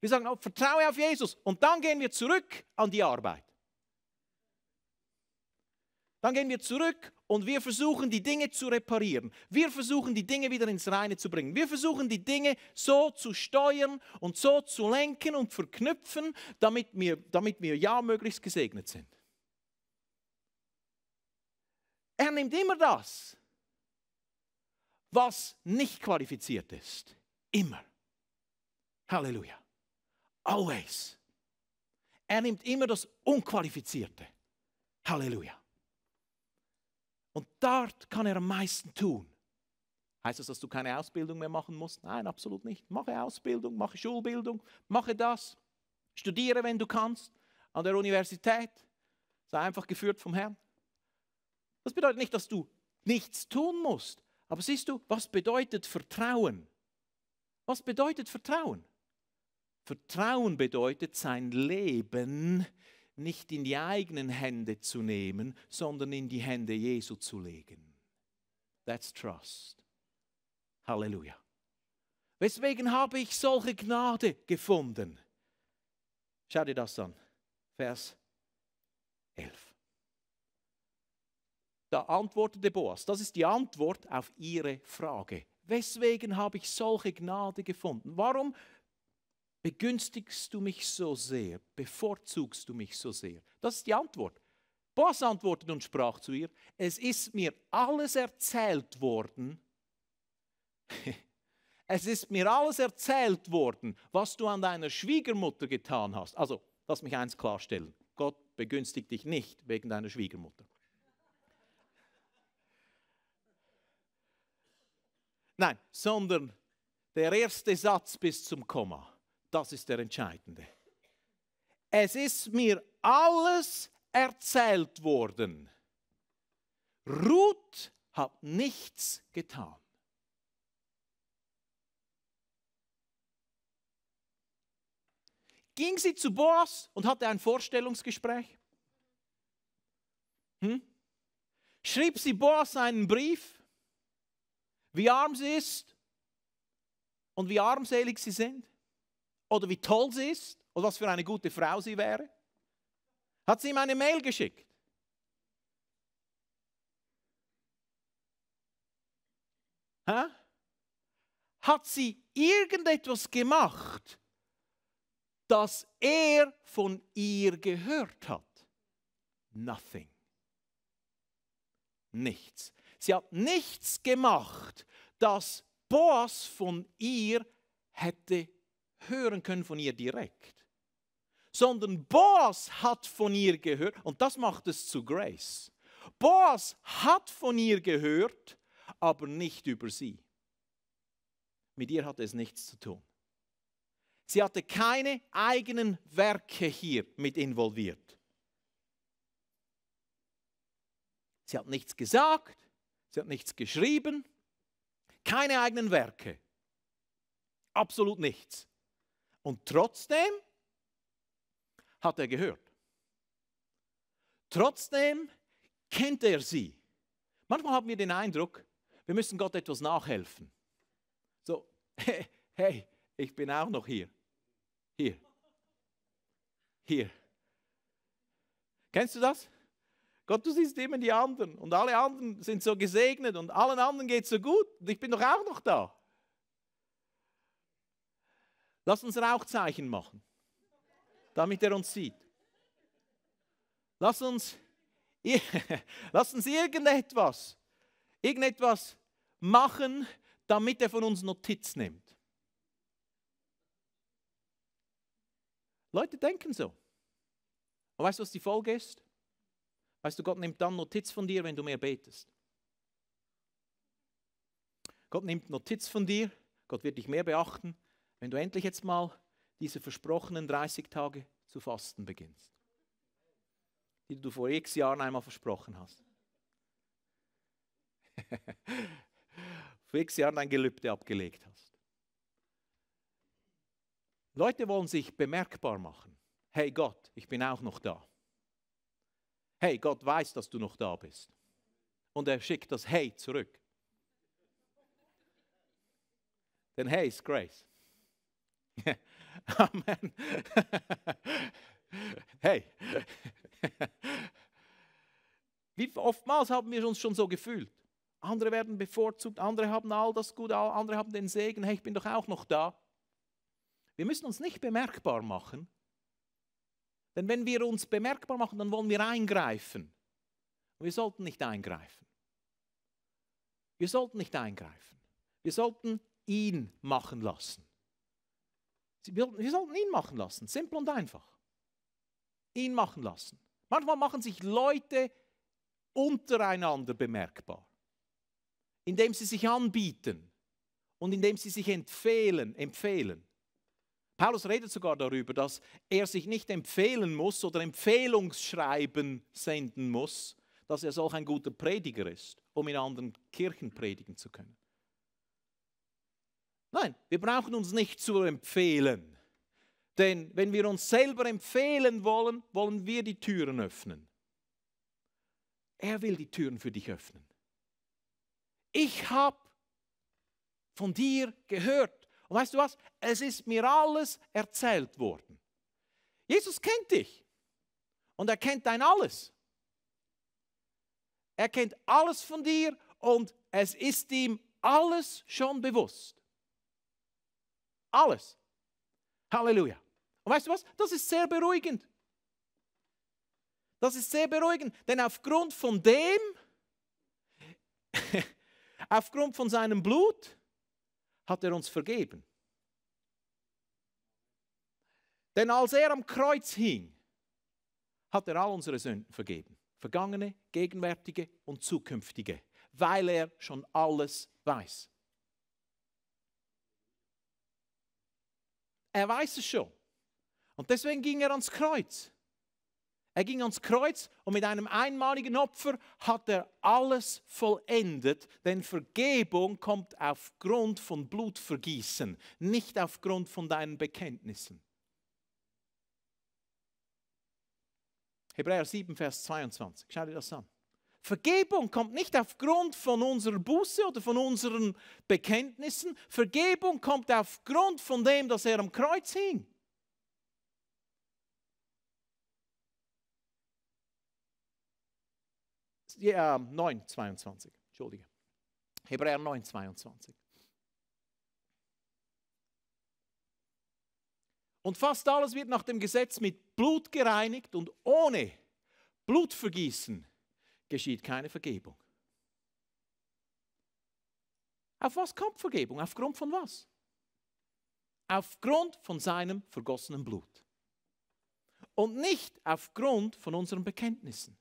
Wir sagen, oh, vertraue auf Jesus. Und dann gehen wir zurück an die Arbeit. Dann gehen wir zurück und wir versuchen, die Dinge zu reparieren. Wir versuchen, die Dinge wieder ins Reine zu bringen. Wir versuchen, die Dinge so zu steuern und so zu lenken und verknüpfen, damit wir, damit wir ja möglichst gesegnet sind. Er nimmt immer das, was nicht qualifiziert ist. Immer. Halleluja. Always. Er nimmt immer das Unqualifizierte. Halleluja. Und dort kann er am meisten tun. Heißt das, dass du keine Ausbildung mehr machen musst? Nein, absolut nicht. Mache Ausbildung, mache Schulbildung, mache das. Studiere, wenn du kannst, an der Universität. Sei einfach geführt vom Herrn. Das bedeutet nicht, dass du nichts tun musst. Aber siehst du, was bedeutet Vertrauen? Was bedeutet Vertrauen? Vertrauen bedeutet, sein Leben nicht in die eigenen Hände zu nehmen, sondern in die Hände Jesu zu legen. That's trust. Halleluja. Weswegen habe ich solche Gnade gefunden? Schau dir das an. Vers 11. Da antwortete Boas, das ist die Antwort auf ihre Frage. Weswegen habe ich solche Gnade gefunden? Warum begünstigst du mich so sehr? Bevorzugst du mich so sehr? Das ist die Antwort. Boas antwortete und sprach zu ihr, es ist mir alles erzählt worden. es ist mir alles erzählt worden, was du an deiner Schwiegermutter getan hast. Also, lass mich eins klarstellen. Gott begünstigt dich nicht wegen deiner Schwiegermutter. Nein, sondern der erste Satz bis zum Komma, das ist der entscheidende. Es ist mir alles erzählt worden. Ruth hat nichts getan. Ging sie zu Boas und hatte ein Vorstellungsgespräch? Hm? Schrieb sie Boas einen Brief? wie arm sie ist und wie armselig sie sind. Oder wie toll sie ist oder was für eine gute Frau sie wäre. Hat sie ihm eine Mail geschickt. Hä? Hat sie irgendetwas gemacht, das er von ihr gehört hat? Nothing. Nichts. Sie hat nichts gemacht, das Boas von ihr hätte hören können, von ihr direkt. Sondern Boas hat von ihr gehört, und das macht es zu Grace. Boas hat von ihr gehört, aber nicht über sie. Mit ihr hatte es nichts zu tun. Sie hatte keine eigenen Werke hier mit involviert. Sie hat nichts gesagt, Sie hat nichts geschrieben, keine eigenen Werke, absolut nichts. Und trotzdem hat er gehört. Trotzdem kennt er sie. Manchmal haben wir den Eindruck, wir müssen Gott etwas nachhelfen. So, hey, ich bin auch noch hier. Hier. Hier. Kennst du das? Gott, du siehst immer die anderen und alle anderen sind so gesegnet und allen anderen geht es so gut und ich bin doch auch noch da. Lass uns Rauchzeichen machen, damit er uns sieht. Lass uns, lass uns irgendetwas, irgendetwas machen, damit er von uns Notiz nimmt. Leute denken so. Und weißt du, was die Folge ist? Weißt du, Gott nimmt dann Notiz von dir, wenn du mehr betest. Gott nimmt Notiz von dir, Gott wird dich mehr beachten, wenn du endlich jetzt mal diese versprochenen 30 Tage zu fasten beginnst, die du vor x Jahren einmal versprochen hast. vor x Jahren dein Gelübde abgelegt hast. Leute wollen sich bemerkbar machen. Hey Gott, ich bin auch noch da hey, Gott weiß, dass du noch da bist. Und er schickt das Hey zurück. Denn Hey ist Grace. Amen. hey. Wie oftmals haben wir uns schon so gefühlt. Andere werden bevorzugt, andere haben all das Gute, andere haben den Segen. Hey, ich bin doch auch noch da. Wir müssen uns nicht bemerkbar machen, denn wenn wir uns bemerkbar machen, dann wollen wir eingreifen. Und wir sollten nicht eingreifen. Wir sollten nicht eingreifen. Wir sollten ihn machen lassen. Wir sollten ihn machen lassen, simpel und einfach. Ihn machen lassen. Manchmal machen sich Leute untereinander bemerkbar, indem sie sich anbieten und indem sie sich empfehlen, empfehlen. Paulus redet sogar darüber, dass er sich nicht empfehlen muss oder Empfehlungsschreiben senden muss, dass er solch ein guter Prediger ist, um in anderen Kirchen predigen zu können. Nein, wir brauchen uns nicht zu empfehlen. Denn wenn wir uns selber empfehlen wollen, wollen wir die Türen öffnen. Er will die Türen für dich öffnen. Ich habe von dir gehört und weißt du was? Es ist mir alles erzählt worden. Jesus kennt dich und er kennt dein Alles. Er kennt alles von dir und es ist ihm alles schon bewusst. Alles. Halleluja. Und weißt du was? Das ist sehr beruhigend. Das ist sehr beruhigend, denn aufgrund von dem, aufgrund von seinem Blut, hat er uns vergeben. Denn als er am Kreuz hing, hat er all unsere Sünden vergeben. Vergangene, gegenwärtige und zukünftige, weil er schon alles weiß. Er weiß es schon. Und deswegen ging er ans Kreuz. Er ging ans Kreuz und mit einem einmaligen Opfer hat er alles vollendet, denn Vergebung kommt aufgrund von Blutvergießen, nicht aufgrund von deinen Bekenntnissen. Hebräer 7, Vers 22, schau dir das an. Vergebung kommt nicht aufgrund von unserer Buße oder von unseren Bekenntnissen. Vergebung kommt aufgrund von dem, dass er am Kreuz hing. äh, 9, 22. Entschuldige. Hebräer 9, 22. Und fast alles wird nach dem Gesetz mit Blut gereinigt und ohne Blutvergießen geschieht keine Vergebung. Auf was kommt Vergebung? Aufgrund von was? Aufgrund von seinem vergossenen Blut. Und nicht aufgrund von unseren Bekenntnissen.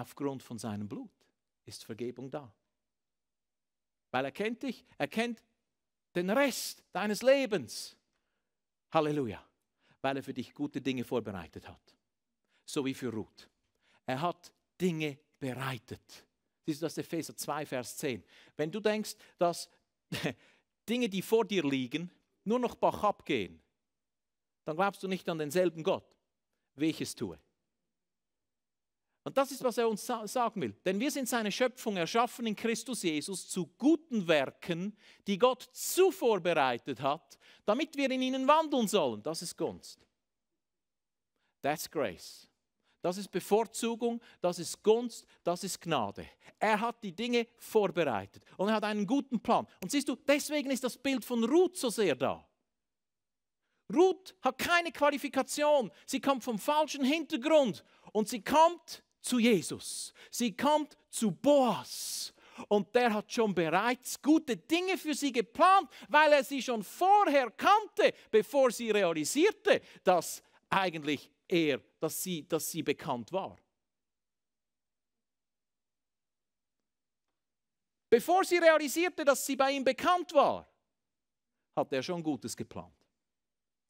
Aufgrund von seinem Blut ist Vergebung da. Weil er kennt dich, er kennt den Rest deines Lebens. Halleluja. Weil er für dich gute Dinge vorbereitet hat. So wie für Ruth. Er hat Dinge bereitet. Siehst du das Epheser 2, Vers 10. Wenn du denkst, dass Dinge, die vor dir liegen, nur noch bachab gehen, dann glaubst du nicht an denselben Gott, wie ich es tue. Und das ist, was er uns sagen will. Denn wir sind seine Schöpfung erschaffen in Christus Jesus zu guten Werken, die Gott zuvor bereitet hat, damit wir in ihnen wandeln sollen. Das ist Gunst. That's grace. Das ist Bevorzugung, das ist Gunst, das ist Gnade. Er hat die Dinge vorbereitet und er hat einen guten Plan. Und siehst du, deswegen ist das Bild von Ruth so sehr da. Ruth hat keine Qualifikation, sie kommt vom falschen Hintergrund und sie kommt zu Jesus. Sie kommt zu Boas. Und der hat schon bereits gute Dinge für sie geplant, weil er sie schon vorher kannte, bevor sie realisierte, dass eigentlich er, dass sie, dass sie bekannt war. Bevor sie realisierte, dass sie bei ihm bekannt war, hat er schon Gutes geplant.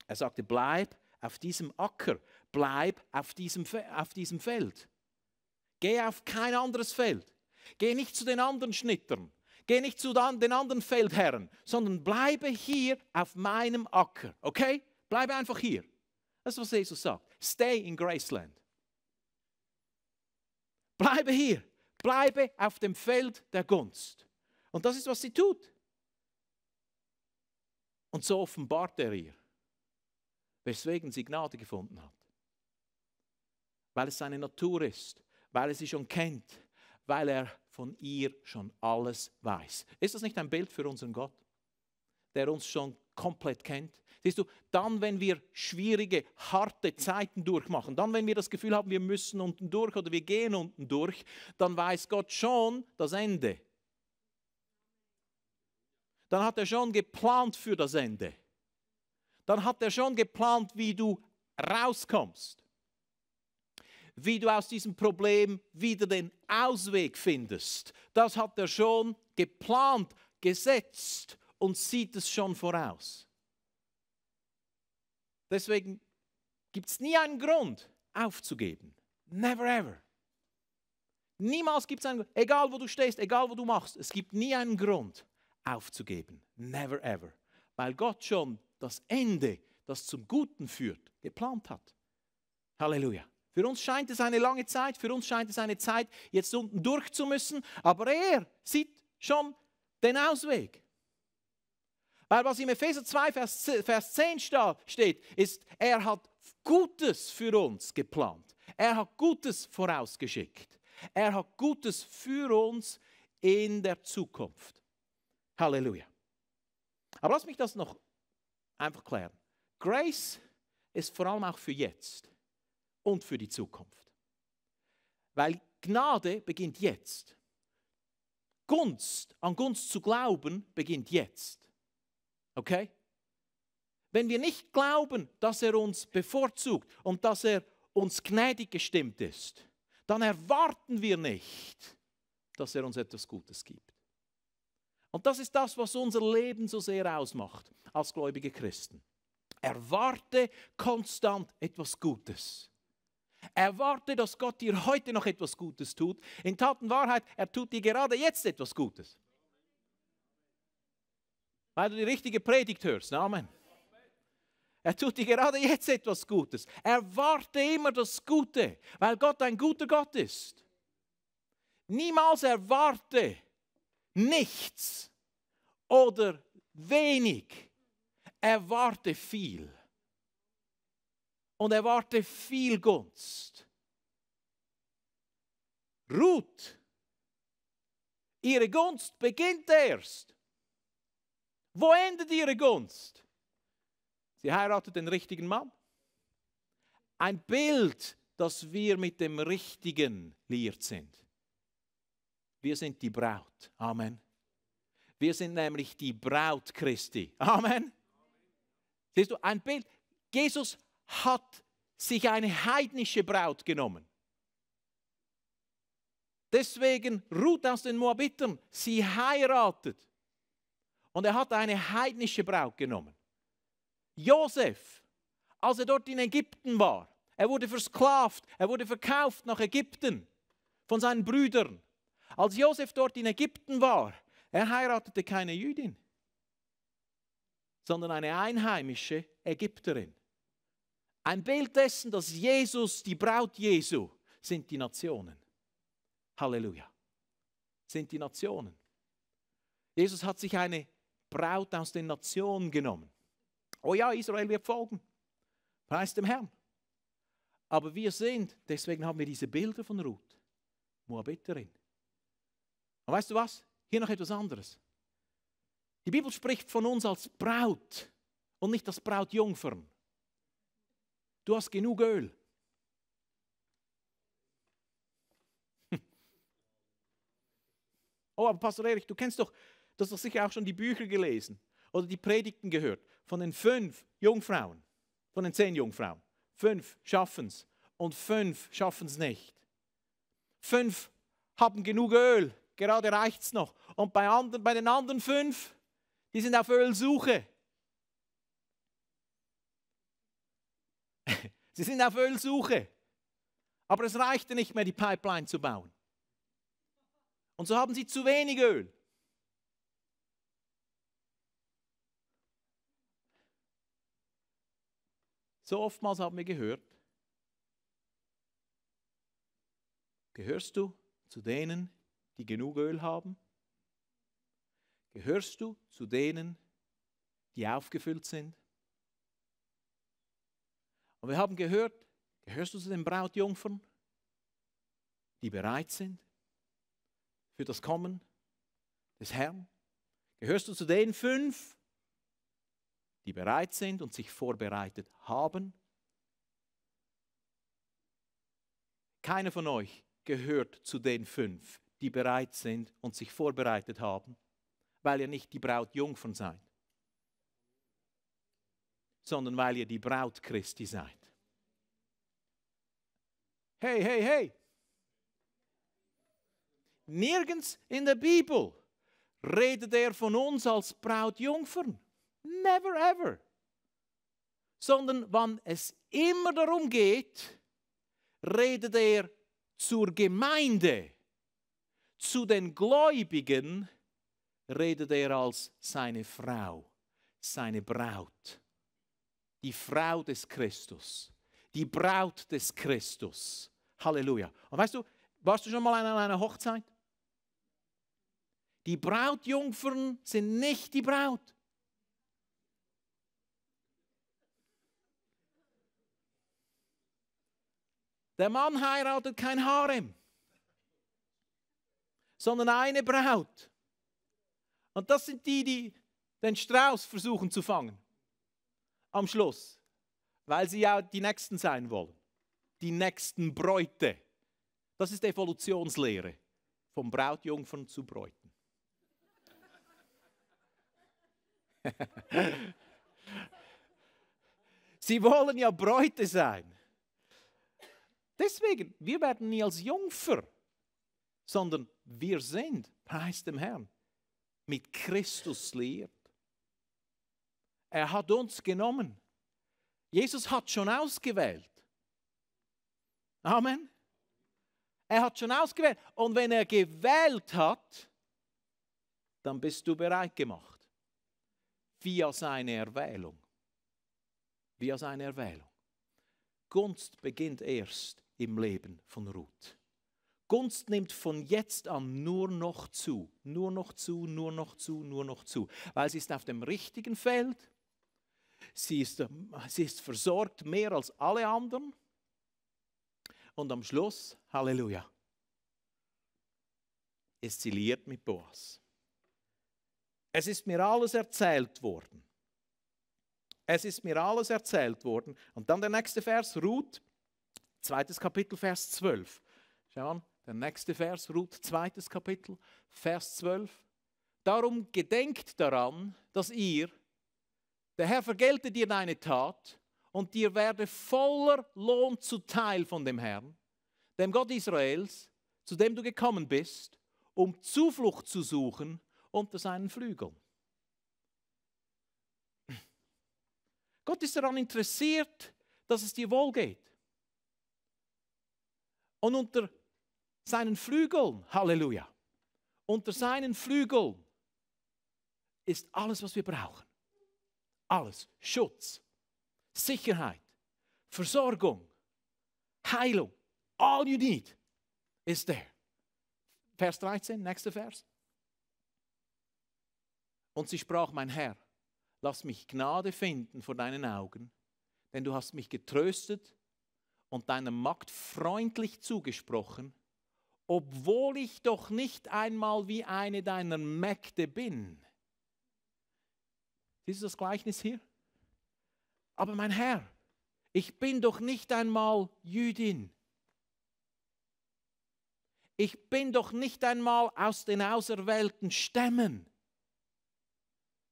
Er sagte, bleib auf diesem Acker, bleib auf diesem, auf diesem Feld. Geh auf kein anderes Feld. Geh nicht zu den anderen Schnittern. Geh nicht zu den anderen Feldherren, sondern bleibe hier auf meinem Acker. Okay? Bleibe einfach hier. Das ist, was Jesus sagt. Stay in Graceland. Bleibe hier. Bleibe auf dem Feld der Gunst. Und das ist, was sie tut. Und so offenbart er ihr, weswegen sie Gnade gefunden hat. Weil es seine Natur ist, weil er sie schon kennt, weil er von ihr schon alles weiß. Ist das nicht ein Bild für unseren Gott, der uns schon komplett kennt? Siehst du, dann, wenn wir schwierige, harte Zeiten durchmachen, dann, wenn wir das Gefühl haben, wir müssen unten durch oder wir gehen unten durch, dann weiß Gott schon das Ende. Dann hat er schon geplant für das Ende. Dann hat er schon geplant, wie du rauskommst wie du aus diesem Problem wieder den Ausweg findest. Das hat er schon geplant, gesetzt und sieht es schon voraus. Deswegen gibt es nie einen Grund aufzugeben. Never ever. Niemals gibt es einen Grund, egal wo du stehst, egal wo du machst, es gibt nie einen Grund aufzugeben. Never ever. Weil Gott schon das Ende, das zum Guten führt, geplant hat. Halleluja. Für uns scheint es eine lange Zeit, für uns scheint es eine Zeit, jetzt unten durch zu müssen, aber er sieht schon den Ausweg. Weil was im Epheser 2, Vers 10 steht, ist, er hat Gutes für uns geplant. Er hat Gutes vorausgeschickt. Er hat Gutes für uns in der Zukunft. Halleluja. Aber lass mich das noch einfach klären. Grace ist vor allem auch für jetzt und für die Zukunft. Weil Gnade beginnt jetzt. Gunst, an Gunst zu glauben, beginnt jetzt. Okay? Wenn wir nicht glauben, dass er uns bevorzugt und dass er uns gnädig gestimmt ist, dann erwarten wir nicht, dass er uns etwas Gutes gibt. Und das ist das, was unser Leben so sehr ausmacht als gläubige Christen. Erwarte konstant etwas Gutes. Erwarte, dass Gott dir heute noch etwas Gutes tut. In Taten Wahrheit, er tut dir gerade jetzt etwas Gutes. Weil du die richtige Predigt hörst. Amen. Er tut dir gerade jetzt etwas Gutes. Erwarte immer das Gute, weil Gott ein guter Gott ist. Niemals erwarte nichts oder wenig. Erwarte viel und erwarte viel Gunst. Ruht, ihre Gunst beginnt erst. Wo endet ihre Gunst? Sie heiratet den richtigen Mann. Ein Bild, dass wir mit dem Richtigen liiert sind. Wir sind die Braut. Amen. Wir sind nämlich die Braut Christi. Amen. Siehst du, ein Bild. Jesus hat sich eine heidnische Braut genommen. Deswegen ruht aus den Moabitern, sie heiratet. Und er hat eine heidnische Braut genommen. Josef, als er dort in Ägypten war, er wurde versklavt, er wurde verkauft nach Ägypten von seinen Brüdern. Als Josef dort in Ägypten war, er heiratete keine Jüdin, sondern eine einheimische Ägypterin. Ein Bild dessen, dass Jesus, die Braut Jesu, sind die Nationen. Halleluja. Sind die Nationen. Jesus hat sich eine Braut aus den Nationen genommen. Oh ja, Israel wird folgen. Preis dem Herrn. Aber wir sind, deswegen haben wir diese Bilder von Ruth, Moabiterin. Und weißt du was? Hier noch etwas anderes. Die Bibel spricht von uns als Braut und nicht als Brautjungfern. Du hast genug Öl. Oh, aber Pastor Erich, du kennst doch, du hast doch sicher auch schon die Bücher gelesen oder die Predigten gehört von den fünf Jungfrauen, von den zehn Jungfrauen. Fünf schaffen es und fünf schaffen es nicht. Fünf haben genug Öl, gerade reicht es noch. Und bei, anderen, bei den anderen fünf, die sind auf Ölsuche. Sie sind auf Ölsuche. Aber es reichte nicht mehr, die Pipeline zu bauen. Und so haben sie zu wenig Öl. So oftmals haben wir gehört, gehörst du zu denen, die genug Öl haben? Gehörst du zu denen, die aufgefüllt sind? Und wir haben gehört, gehörst du zu den Brautjungfern, die bereit sind für das Kommen des Herrn? Gehörst du zu den fünf, die bereit sind und sich vorbereitet haben? Keiner von euch gehört zu den fünf, die bereit sind und sich vorbereitet haben, weil ihr nicht die Brautjungfern seid sondern weil ihr die Braut Christi seid. Hey, hey, hey. Nirgends in der Bibel redet er von uns als Brautjungfern. Never ever. Sondern wann es immer darum geht, redet er zur Gemeinde, zu den Gläubigen, redet er als seine Frau, seine Braut die Frau des Christus, die Braut des Christus. Halleluja. Und weißt du, warst du schon mal an einer Hochzeit? Die Brautjungfern sind nicht die Braut. Der Mann heiratet kein Harem, sondern eine Braut. Und das sind die, die den Strauß versuchen zu fangen am Schluss, weil sie ja die Nächsten sein wollen. Die nächsten Bräute. Das ist Evolutionslehre. von Brautjungfern zu Bräuten. sie wollen ja Bräute sein. Deswegen, wir werden nie als Jungfer, sondern wir sind, heißt dem Herrn, mit Christus liiert. Er hat uns genommen. Jesus hat schon ausgewählt. Amen. Er hat schon ausgewählt. Und wenn er gewählt hat, dann bist du bereit gemacht. Via seine Erwählung. Via seine Erwählung. Gunst beginnt erst im Leben von Ruth. Gunst nimmt von jetzt an nur noch zu, nur noch zu, nur noch zu, nur noch zu, weil sie ist auf dem richtigen Feld Sie ist, äh, sie ist versorgt mehr als alle anderen. Und am Schluss, Halleluja, ist sie liiert mit Boas. Es ist mir alles erzählt worden. Es ist mir alles erzählt worden. Und dann der nächste Vers, Ruth, zweites Kapitel, Vers 12. Schau mal, der nächste Vers, Ruth, zweites Kapitel, Vers 12. Darum gedenkt daran, dass ihr, der Herr vergelte dir deine Tat und dir werde voller Lohn zuteil von dem Herrn, dem Gott Israels, zu dem du gekommen bist, um Zuflucht zu suchen unter seinen Flügeln. Gott ist daran interessiert, dass es dir wohl geht. Und unter seinen Flügeln, Halleluja, unter seinen Flügeln ist alles, was wir brauchen alles. Schutz, Sicherheit, Versorgung, Heilung. All you need is there. Vers 13, nächster Vers. Und sie sprach, mein Herr, lass mich Gnade finden vor deinen Augen, denn du hast mich getröstet und deiner Magd freundlich zugesprochen, obwohl ich doch nicht einmal wie eine deiner Mägde bin. Siehst du das Gleichnis hier? Aber mein Herr, ich bin doch nicht einmal Jüdin. Ich bin doch nicht einmal aus den auserwählten Stämmen,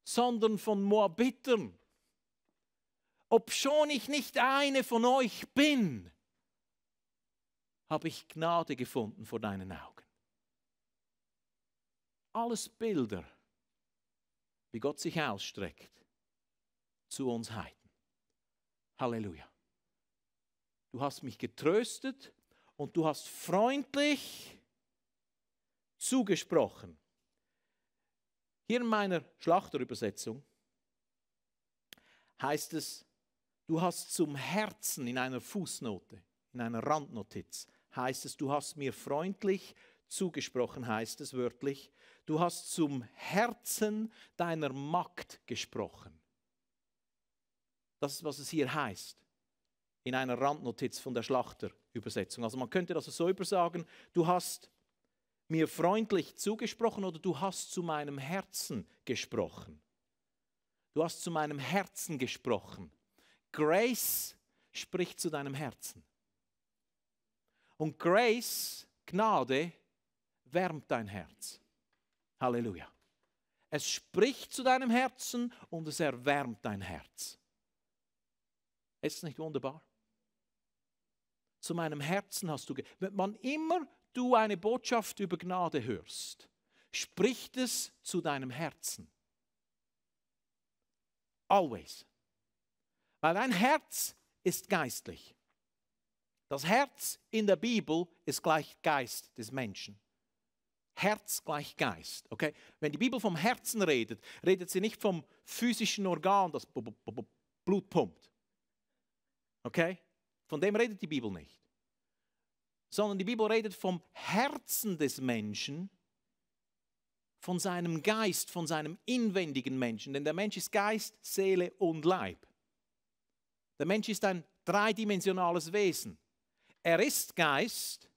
sondern von Moabitern. Obschon ich nicht eine von euch bin, habe ich Gnade gefunden vor deinen Augen. Alles Bilder wie Gott sich ausstreckt zu uns Heiden. Halleluja. Du hast mich getröstet und du hast freundlich zugesprochen. Hier in meiner Schlachterübersetzung heißt es, du hast zum Herzen in einer Fußnote, in einer Randnotiz, heißt es, du hast mir freundlich zugesprochen, heißt es wörtlich, du hast zum Herzen deiner Magd gesprochen. Das ist, was es hier heißt, in einer Randnotiz von der Schlachterübersetzung. Also man könnte das so übersagen, du hast mir freundlich zugesprochen oder du hast zu meinem Herzen gesprochen. Du hast zu meinem Herzen gesprochen. Grace spricht zu deinem Herzen. Und Grace, Gnade, wärmt dein Herz. Halleluja. Es spricht zu deinem Herzen und es erwärmt dein Herz. Ist es nicht wunderbar? Zu meinem Herzen hast du. Wann immer du eine Botschaft über Gnade hörst, spricht es zu deinem Herzen. Always. Weil dein Herz ist geistlich. Das Herz in der Bibel ist gleich Geist des Menschen. Herz gleich Geist. Okay? Wenn die Bibel vom Herzen redet, redet sie nicht vom physischen Organ, das Blut pumpt. Okay? Von dem redet die Bibel nicht. Sondern die Bibel redet vom Herzen des Menschen, von seinem Geist, von seinem inwendigen Menschen. Denn der Mensch ist Geist, Seele und Leib. Der Mensch ist ein dreidimensionales Wesen. Er ist Geist,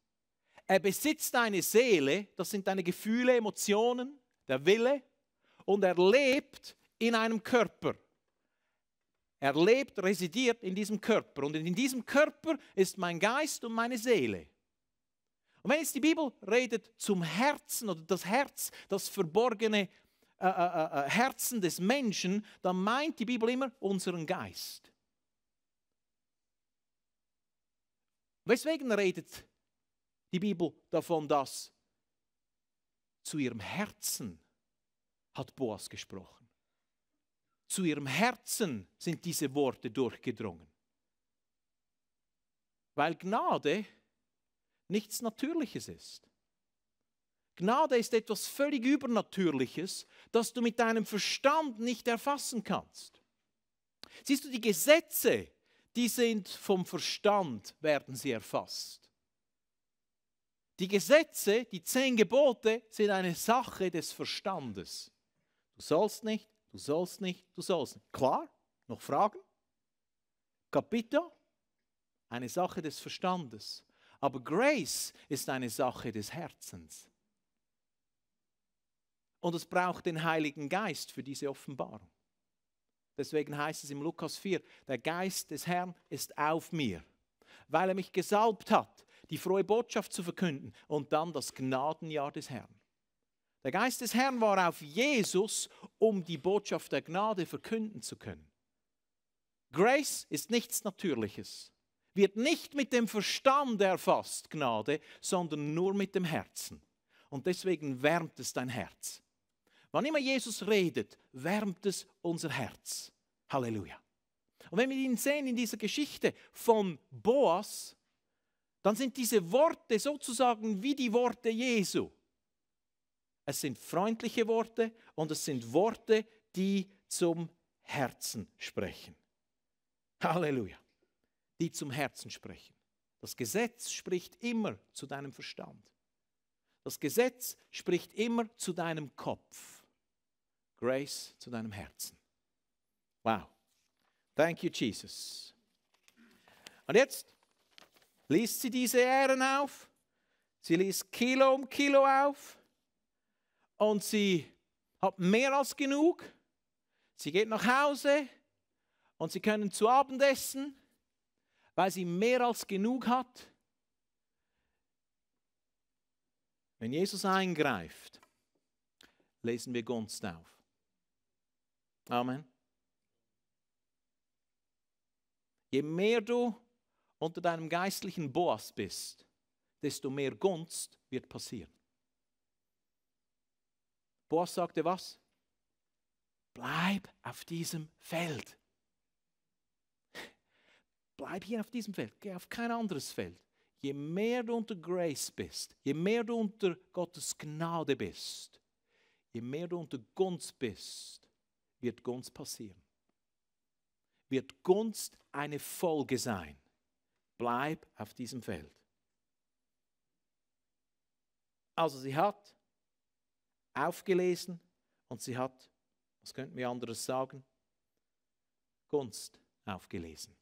er besitzt eine Seele, das sind deine Gefühle, Emotionen, der Wille, und er lebt in einem Körper. Er lebt, residiert in diesem Körper. Und in diesem Körper ist mein Geist und meine Seele. Und wenn jetzt die Bibel redet zum Herzen oder das Herz, das verborgene äh, äh, äh, äh Herzen des Menschen, dann meint die Bibel immer unseren Geist. Weswegen redet die die Bibel davon, dass zu ihrem Herzen hat Boas gesprochen. Zu ihrem Herzen sind diese Worte durchgedrungen. Weil Gnade nichts Natürliches ist. Gnade ist etwas völlig Übernatürliches, das du mit deinem Verstand nicht erfassen kannst. Siehst du, die Gesetze, die sind vom Verstand, werden sie erfasst. Die Gesetze, die zehn Gebote sind eine Sache des Verstandes. Du sollst nicht, du sollst nicht, du sollst nicht. Klar? Noch Fragen? Kapitel? Eine Sache des Verstandes. Aber Grace ist eine Sache des Herzens. Und es braucht den Heiligen Geist für diese Offenbarung. Deswegen heißt es im Lukas 4, der Geist des Herrn ist auf mir, weil er mich gesalbt hat, die frohe Botschaft zu verkünden und dann das Gnadenjahr des Herrn. Der Geist des Herrn war auf Jesus, um die Botschaft der Gnade verkünden zu können. Grace ist nichts Natürliches, wird nicht mit dem Verstand erfasst, Gnade, sondern nur mit dem Herzen. Und deswegen wärmt es dein Herz. Wann immer Jesus redet, wärmt es unser Herz. Halleluja. Und wenn wir ihn sehen in dieser Geschichte von Boas, dann sind diese Worte sozusagen wie die Worte Jesu. Es sind freundliche Worte und es sind Worte, die zum Herzen sprechen. Halleluja. Die zum Herzen sprechen. Das Gesetz spricht immer zu deinem Verstand. Das Gesetz spricht immer zu deinem Kopf. Grace zu deinem Herzen. Wow. Thank you, Jesus. Und jetzt liest sie diese Ähren auf, sie liest Kilo um Kilo auf und sie hat mehr als genug. Sie geht nach Hause und sie können zu Abend essen, weil sie mehr als genug hat. Wenn Jesus eingreift, lesen wir Gunst auf. Amen. Je mehr du unter deinem geistlichen Boas bist, desto mehr Gunst wird passieren. Boas sagte was? Bleib auf diesem Feld. Bleib hier auf diesem Feld, geh auf kein anderes Feld. Je mehr du unter Grace bist, je mehr du unter Gottes Gnade bist, je mehr du unter Gunst bist, wird Gunst passieren. Wird Gunst eine Folge sein bleib auf diesem Feld. Also sie hat aufgelesen und sie hat, was könnten wir anderes sagen, Gunst aufgelesen.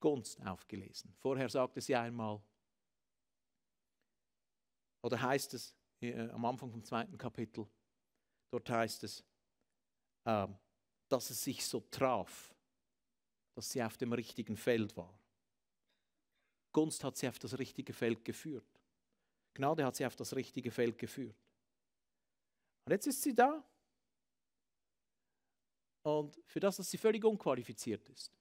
Gunst aufgelesen. Vorher sagte sie einmal, oder heißt es äh, am Anfang vom zweiten Kapitel, dort heißt es, äh, dass es sich so traf dass sie auf dem richtigen Feld war. Gunst hat sie auf das richtige Feld geführt. Gnade hat sie auf das richtige Feld geführt. Und jetzt ist sie da. Und für das, dass sie völlig unqualifiziert ist,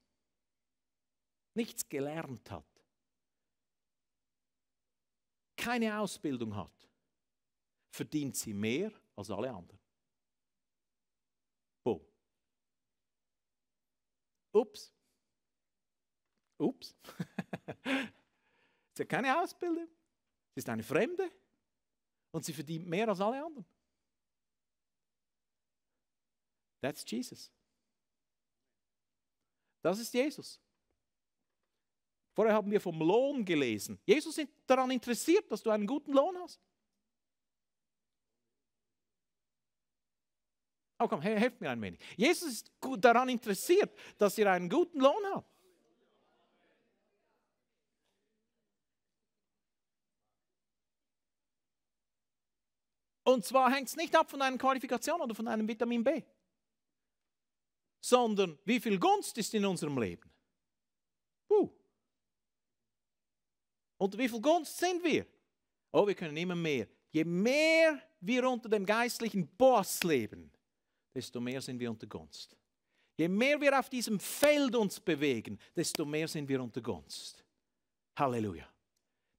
nichts gelernt hat, keine Ausbildung hat, verdient sie mehr als alle anderen. Boom. Ups. Ups. sie hat keine Ausbildung. Sie ist eine Fremde. Und sie verdient mehr als alle anderen. That's Jesus. Das ist Jesus. Vorher haben wir vom Lohn gelesen. Jesus ist daran interessiert, dass du einen guten Lohn hast. Oh komm, helft mir ein wenig. Jesus ist daran interessiert, dass ihr einen guten Lohn habt. Und zwar hängt es nicht ab von einer Qualifikation oder von einem Vitamin B, sondern wie viel Gunst ist in unserem Leben. Puh. Unter wie viel Gunst sind wir? Oh, wir können immer mehr. Je mehr wir unter dem geistlichen Boss leben, desto mehr sind wir unter Gunst. Je mehr wir auf diesem Feld uns bewegen, desto mehr sind wir unter Gunst. Halleluja.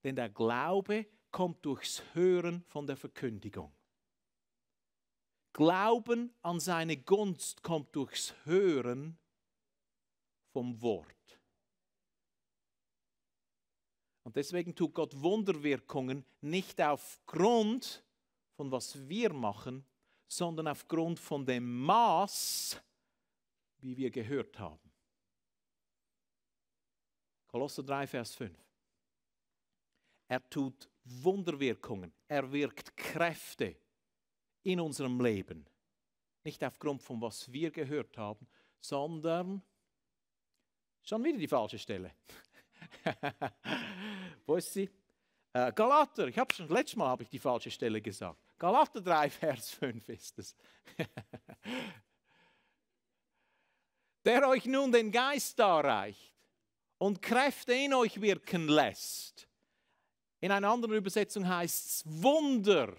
Denn der Glaube kommt durchs Hören von der Verkündigung. Glauben an seine Gunst kommt durchs Hören vom Wort. Und deswegen tut Gott Wunderwirkungen nicht aufgrund von was wir machen, sondern aufgrund von dem Maß, wie wir gehört haben. Kolosser 3, Vers 5. Er tut Wunderwirkungen, er wirkt Kräfte in unserem Leben. Nicht aufgrund von was wir gehört haben, sondern schon wieder die falsche Stelle. Wo ist sie? Äh, Galater, ich habe schon letztes Mal habe ich die falsche Stelle gesagt. Galater 3 Vers 5 ist es. der euch nun den Geist darreicht und Kräfte in euch wirken lässt. In einer anderen Übersetzung heißt es Wunder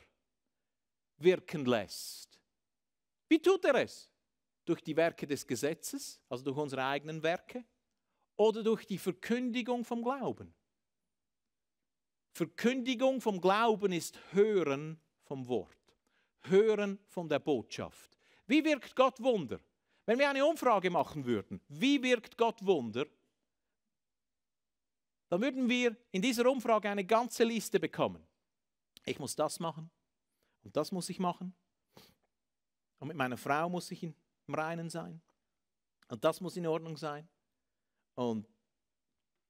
wirken lässt. Wie tut er es? Durch die Werke des Gesetzes, also durch unsere eigenen Werke, oder durch die Verkündigung vom Glauben? Verkündigung vom Glauben ist Hören vom Wort, Hören von der Botschaft. Wie wirkt Gott Wunder? Wenn wir eine Umfrage machen würden, wie wirkt Gott Wunder? Dann würden wir in dieser Umfrage eine ganze Liste bekommen. Ich muss das machen, und das muss ich machen. Und mit meiner Frau muss ich im Reinen sein. Und das muss in Ordnung sein. Und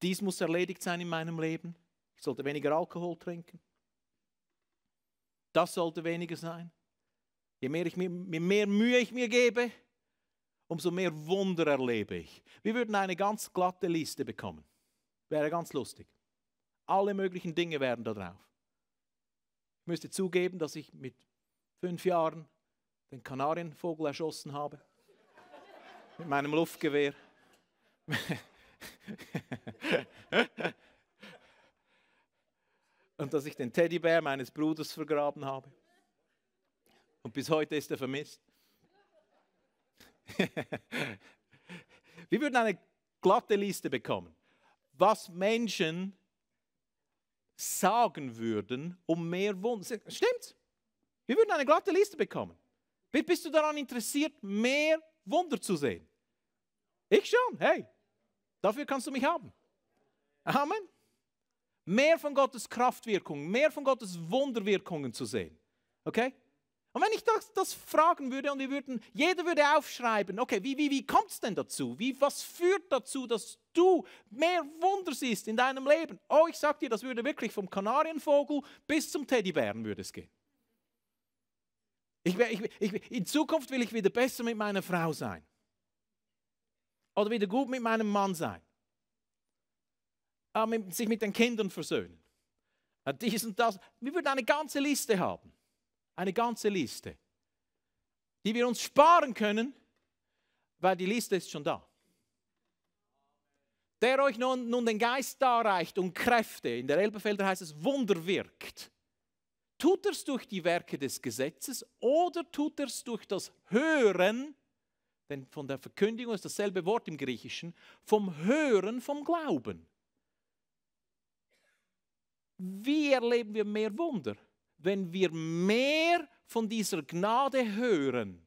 dies muss erledigt sein in meinem Leben. Ich sollte weniger Alkohol trinken. Das sollte weniger sein. Je mehr, ich mir, je mehr Mühe ich mir gebe, umso mehr Wunder erlebe ich. Wir würden eine ganz glatte Liste bekommen. Wäre ganz lustig. Alle möglichen Dinge wären da drauf. Ich müsste zugeben, dass ich mit fünf Jahren den Kanarienvogel erschossen habe. mit meinem Luftgewehr. und dass ich den Teddybär meines Bruders vergraben habe. Und bis heute ist er vermisst. Wir würden eine glatte Liste bekommen, was Menschen sagen würden, um mehr Wunder. Stimmt? Wir würden eine glatte Liste bekommen. Bist du daran interessiert, mehr Wunder zu sehen? Ich schon, hey. Dafür kannst du mich haben. Amen. Mehr von Gottes Kraftwirkungen, mehr von Gottes Wunderwirkungen zu sehen. Okay? Und wenn ich das, das, fragen würde und wir würden, jeder würde aufschreiben, okay, wie, wie, wie kommt es denn dazu? Wie, was führt dazu, dass du mehr Wunder siehst in deinem Leben? Oh, ich sag dir, das würde wirklich vom Kanarienvogel bis zum Teddybären würde es gehen. Ich, ich, ich, in Zukunft will ich wieder besser mit meiner Frau sein. Oder wieder gut mit meinem Mann sein. Ah, sich mit den Kindern versöhnen. Ah, dies und das. Wir würden eine ganze Liste haben. Eine ganze Liste, die wir uns sparen können, weil die Liste ist schon da. Der euch nun, nun den Geist darreicht und Kräfte, in der Elbefelder heißt es Wunder wirkt. Tut er es durch die Werke des Gesetzes oder tut er es durch das Hören, denn von der Verkündigung ist dasselbe Wort im Griechischen, vom Hören vom Glauben. Wie erleben wir mehr Wunder? wenn wir mehr von dieser Gnade hören,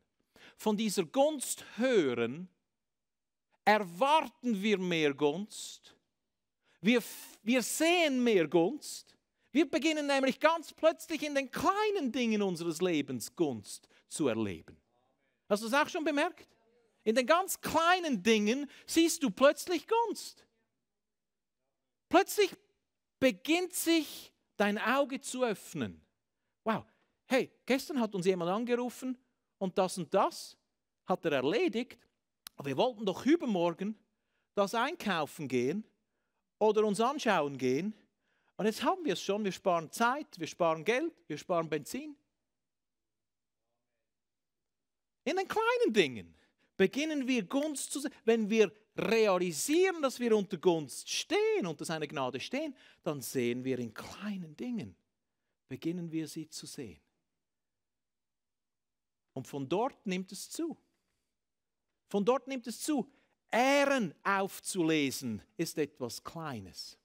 von dieser Gunst hören, erwarten wir mehr Gunst, wir, wir sehen mehr Gunst, wir beginnen nämlich ganz plötzlich in den kleinen Dingen unseres Lebens Gunst zu erleben. Hast du das auch schon bemerkt? In den ganz kleinen Dingen siehst du plötzlich Gunst. Plötzlich beginnt sich dein Auge zu öffnen wow, hey, gestern hat uns jemand angerufen und das und das hat er erledigt. Wir wollten doch übermorgen das einkaufen gehen oder uns anschauen gehen. Und jetzt haben wir es schon, wir sparen Zeit, wir sparen Geld, wir sparen Benzin. In den kleinen Dingen beginnen wir Gunst zu sehen. Wenn wir realisieren, dass wir unter Gunst stehen, unter seiner Gnade stehen, dann sehen wir in kleinen Dingen beginnen wir sie zu sehen. Und von dort nimmt es zu. Von dort nimmt es zu. Ehren aufzulesen ist etwas Kleines.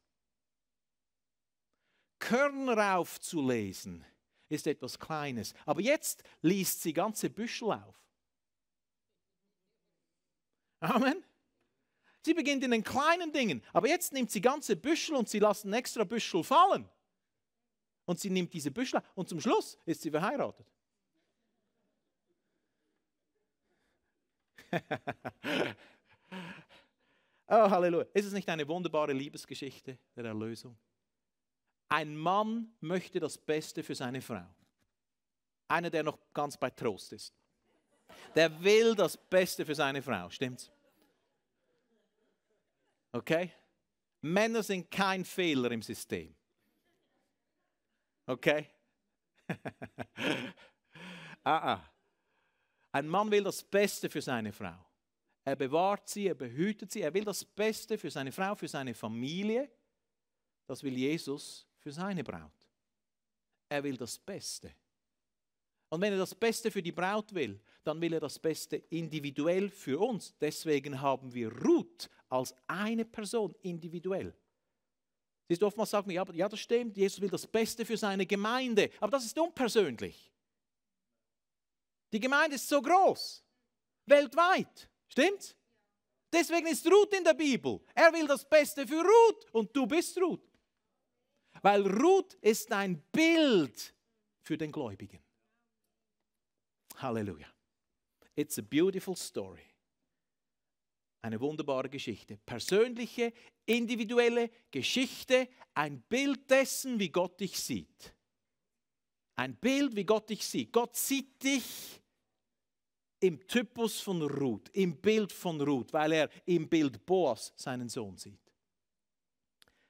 Körner aufzulesen ist etwas Kleines. Aber jetzt liest sie ganze Büschel auf. Amen. Sie beginnt in den kleinen Dingen, aber jetzt nimmt sie ganze Büschel und sie lassen extra Büschel fallen und sie nimmt diese Büschel und zum Schluss ist sie verheiratet. oh, Halleluja. Ist es nicht eine wunderbare Liebesgeschichte der Erlösung? Ein Mann möchte das Beste für seine Frau. Einer, der noch ganz bei Trost ist. Der will das Beste für seine Frau, stimmt's? Okay? Männer sind kein Fehler im System. Okay? ah, ah. Ein Mann will das Beste für seine Frau. Er bewahrt sie, er behütet sie, er will das Beste für seine Frau, für seine Familie. Das will Jesus für seine Braut. Er will das Beste. Und wenn er das Beste für die Braut will, dann will er das Beste individuell für uns. Deswegen haben wir Ruth als eine Person individuell. Siehst du, oftmals sagen wir, ja, ja, das stimmt, Jesus will das Beste für seine Gemeinde, aber das ist unpersönlich. Die Gemeinde ist so groß, weltweit, stimmt's? Deswegen ist Ruth in der Bibel. Er will das Beste für Ruth und du bist Ruth. Weil Ruth ist ein Bild für den Gläubigen. Halleluja. It's a beautiful story. Eine wunderbare Geschichte. Persönliche, individuelle Geschichte, ein Bild dessen, wie Gott dich sieht. Ein Bild, wie Gott dich sieht. Gott sieht dich im Typus von Ruth, im Bild von Ruth, weil er im Bild Boas seinen Sohn sieht.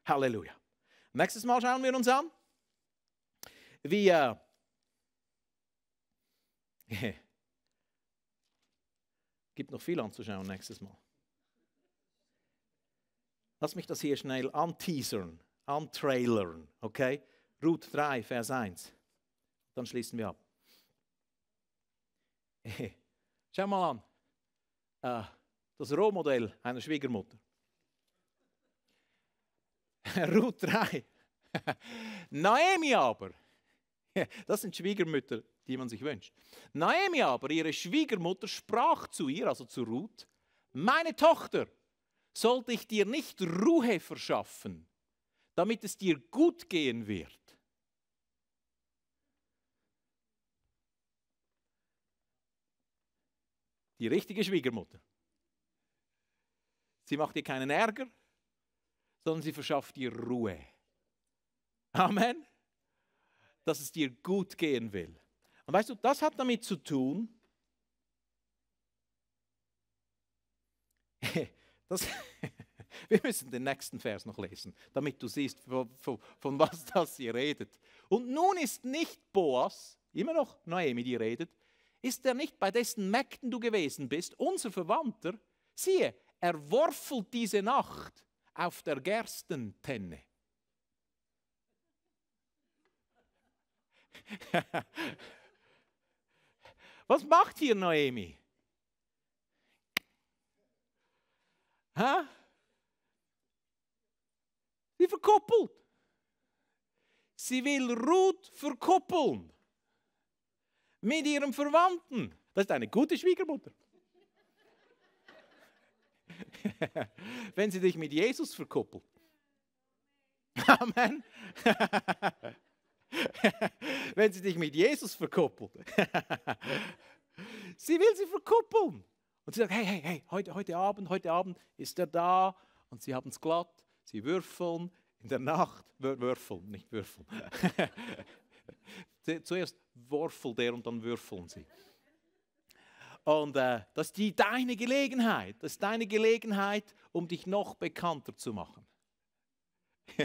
Halleluja. Nächstes Mal schauen wir uns an, wie äh, gibt noch viel anzuschauen nächstes Mal. Lass mich das hier schnell anteasern, antrailern, okay? Ruth 3, Vers 1. Dann schließen wir ab. Schau mal an. Äh, das Rohmodell einer Schwiegermutter. Ruth 3. Naomi aber, das sind Schwiegermütter, die man sich wünscht. Naomi aber, ihre Schwiegermutter, sprach zu ihr, also zu Ruth, meine Tochter, sollte ich dir nicht Ruhe verschaffen, damit es dir gut gehen wird. Die richtige Schwiegermutter. Sie macht dir keinen Ärger, sondern sie verschafft dir Ruhe. Amen. Dass es dir gut gehen will. Und weißt du, das hat damit zu tun, Das, wir müssen den nächsten Vers noch lesen, damit du siehst, von, von, von was das hier redet. Und nun ist nicht Boas, immer noch Noemi, die redet, ist er nicht bei dessen Mägden du gewesen bist, unser Verwandter? Siehe, er worfelt diese Nacht auf der Gerstentenne. Was macht hier Noemi? Huh? Sie verkoppelt. Sie will Ruth verkoppeln mit ihrem Verwandten. Das ist eine gute Schwiegermutter. Wenn sie dich mit Jesus verkoppelt. Amen. Wenn sie dich mit Jesus verkoppelt. sie will sie verkoppeln. Und sie sagt, hey, hey, hey, heute, heute Abend, heute Abend ist er da. Und sie haben es glatt, sie würfeln in der Nacht, wür würfeln, nicht würfeln. Zuerst worfelt er und dann würfeln sie. Und äh, das ist die, deine Gelegenheit, das ist deine Gelegenheit, um dich noch bekannter zu machen.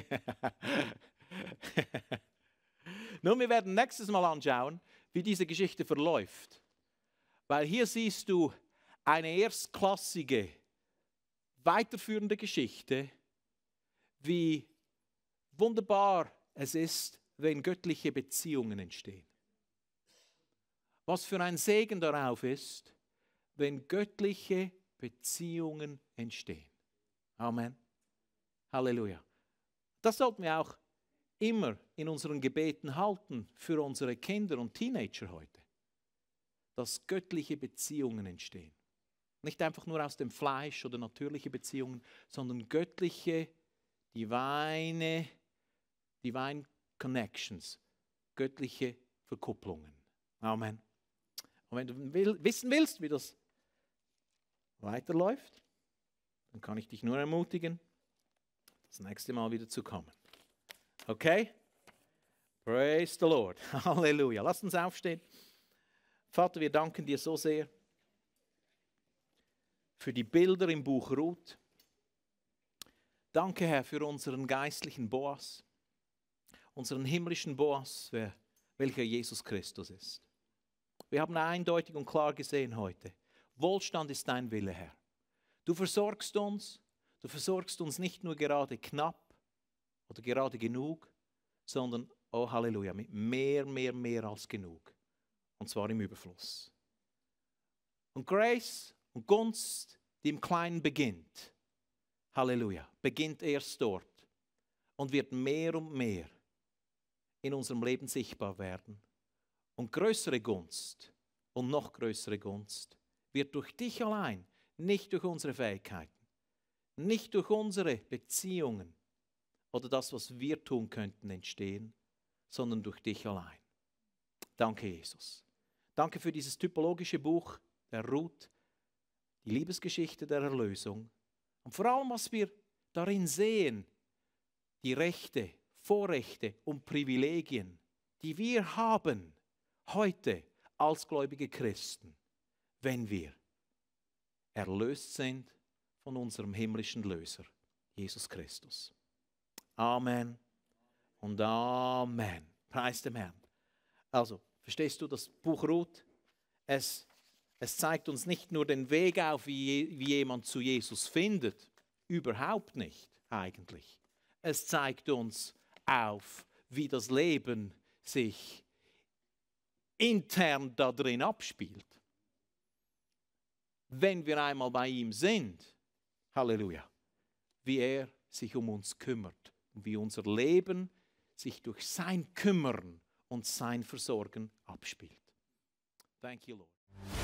Nun, wir werden nächstes Mal anschauen, wie diese Geschichte verläuft. Weil hier siehst du eine erstklassige, weiterführende Geschichte, wie wunderbar es ist, wenn göttliche Beziehungen entstehen. Was für ein Segen darauf ist, wenn göttliche Beziehungen entstehen. Amen. Halleluja. Das sollten wir auch immer in unseren Gebeten halten für unsere Kinder und Teenager heute, dass göttliche Beziehungen entstehen. Nicht einfach nur aus dem Fleisch oder natürliche Beziehungen, sondern göttliche, divine, divine connections, göttliche Verkupplungen. Amen. Und wenn du will, wissen willst, wie das weiterläuft, dann kann ich dich nur ermutigen, das nächste Mal wieder zu kommen. Okay? Praise the Lord. Halleluja. Lass uns aufstehen. Vater, wir danken dir so sehr für die Bilder im Buch Ruth. Danke, Herr, für unseren geistlichen Boas, unseren himmlischen Boas, welcher Jesus Christus ist. Wir haben eindeutig und klar gesehen heute, Wohlstand ist dein Wille, Herr. Du versorgst uns, du versorgst uns nicht nur gerade knapp oder gerade genug, sondern, oh Halleluja, mit mehr, mehr, mehr als genug. Und zwar im Überfluss. Und Grace und Gunst, die im Kleinen beginnt, Halleluja, beginnt erst dort und wird mehr und mehr in unserem Leben sichtbar werden. Und größere Gunst und noch größere Gunst wird durch dich allein, nicht durch unsere Fähigkeiten, nicht durch unsere Beziehungen oder das, was wir tun könnten, entstehen, sondern durch dich allein. Danke, Jesus. Danke für dieses typologische Buch der Ruth die Liebesgeschichte der Erlösung. Und vor allem, was wir darin sehen, die Rechte, Vorrechte und Privilegien, die wir haben heute als gläubige Christen, wenn wir erlöst sind von unserem himmlischen Löser, Jesus Christus. Amen und Amen. Preis dem Herrn. Also, verstehst du das Buch Ruth? Es es zeigt uns nicht nur den Weg auf, wie, wie jemand zu Jesus findet, überhaupt nicht eigentlich. Es zeigt uns auf, wie das Leben sich intern da drin abspielt. Wenn wir einmal bei ihm sind, Halleluja, wie er sich um uns kümmert und wie unser Leben sich durch sein Kümmern und sein Versorgen abspielt. Thank you, Lord.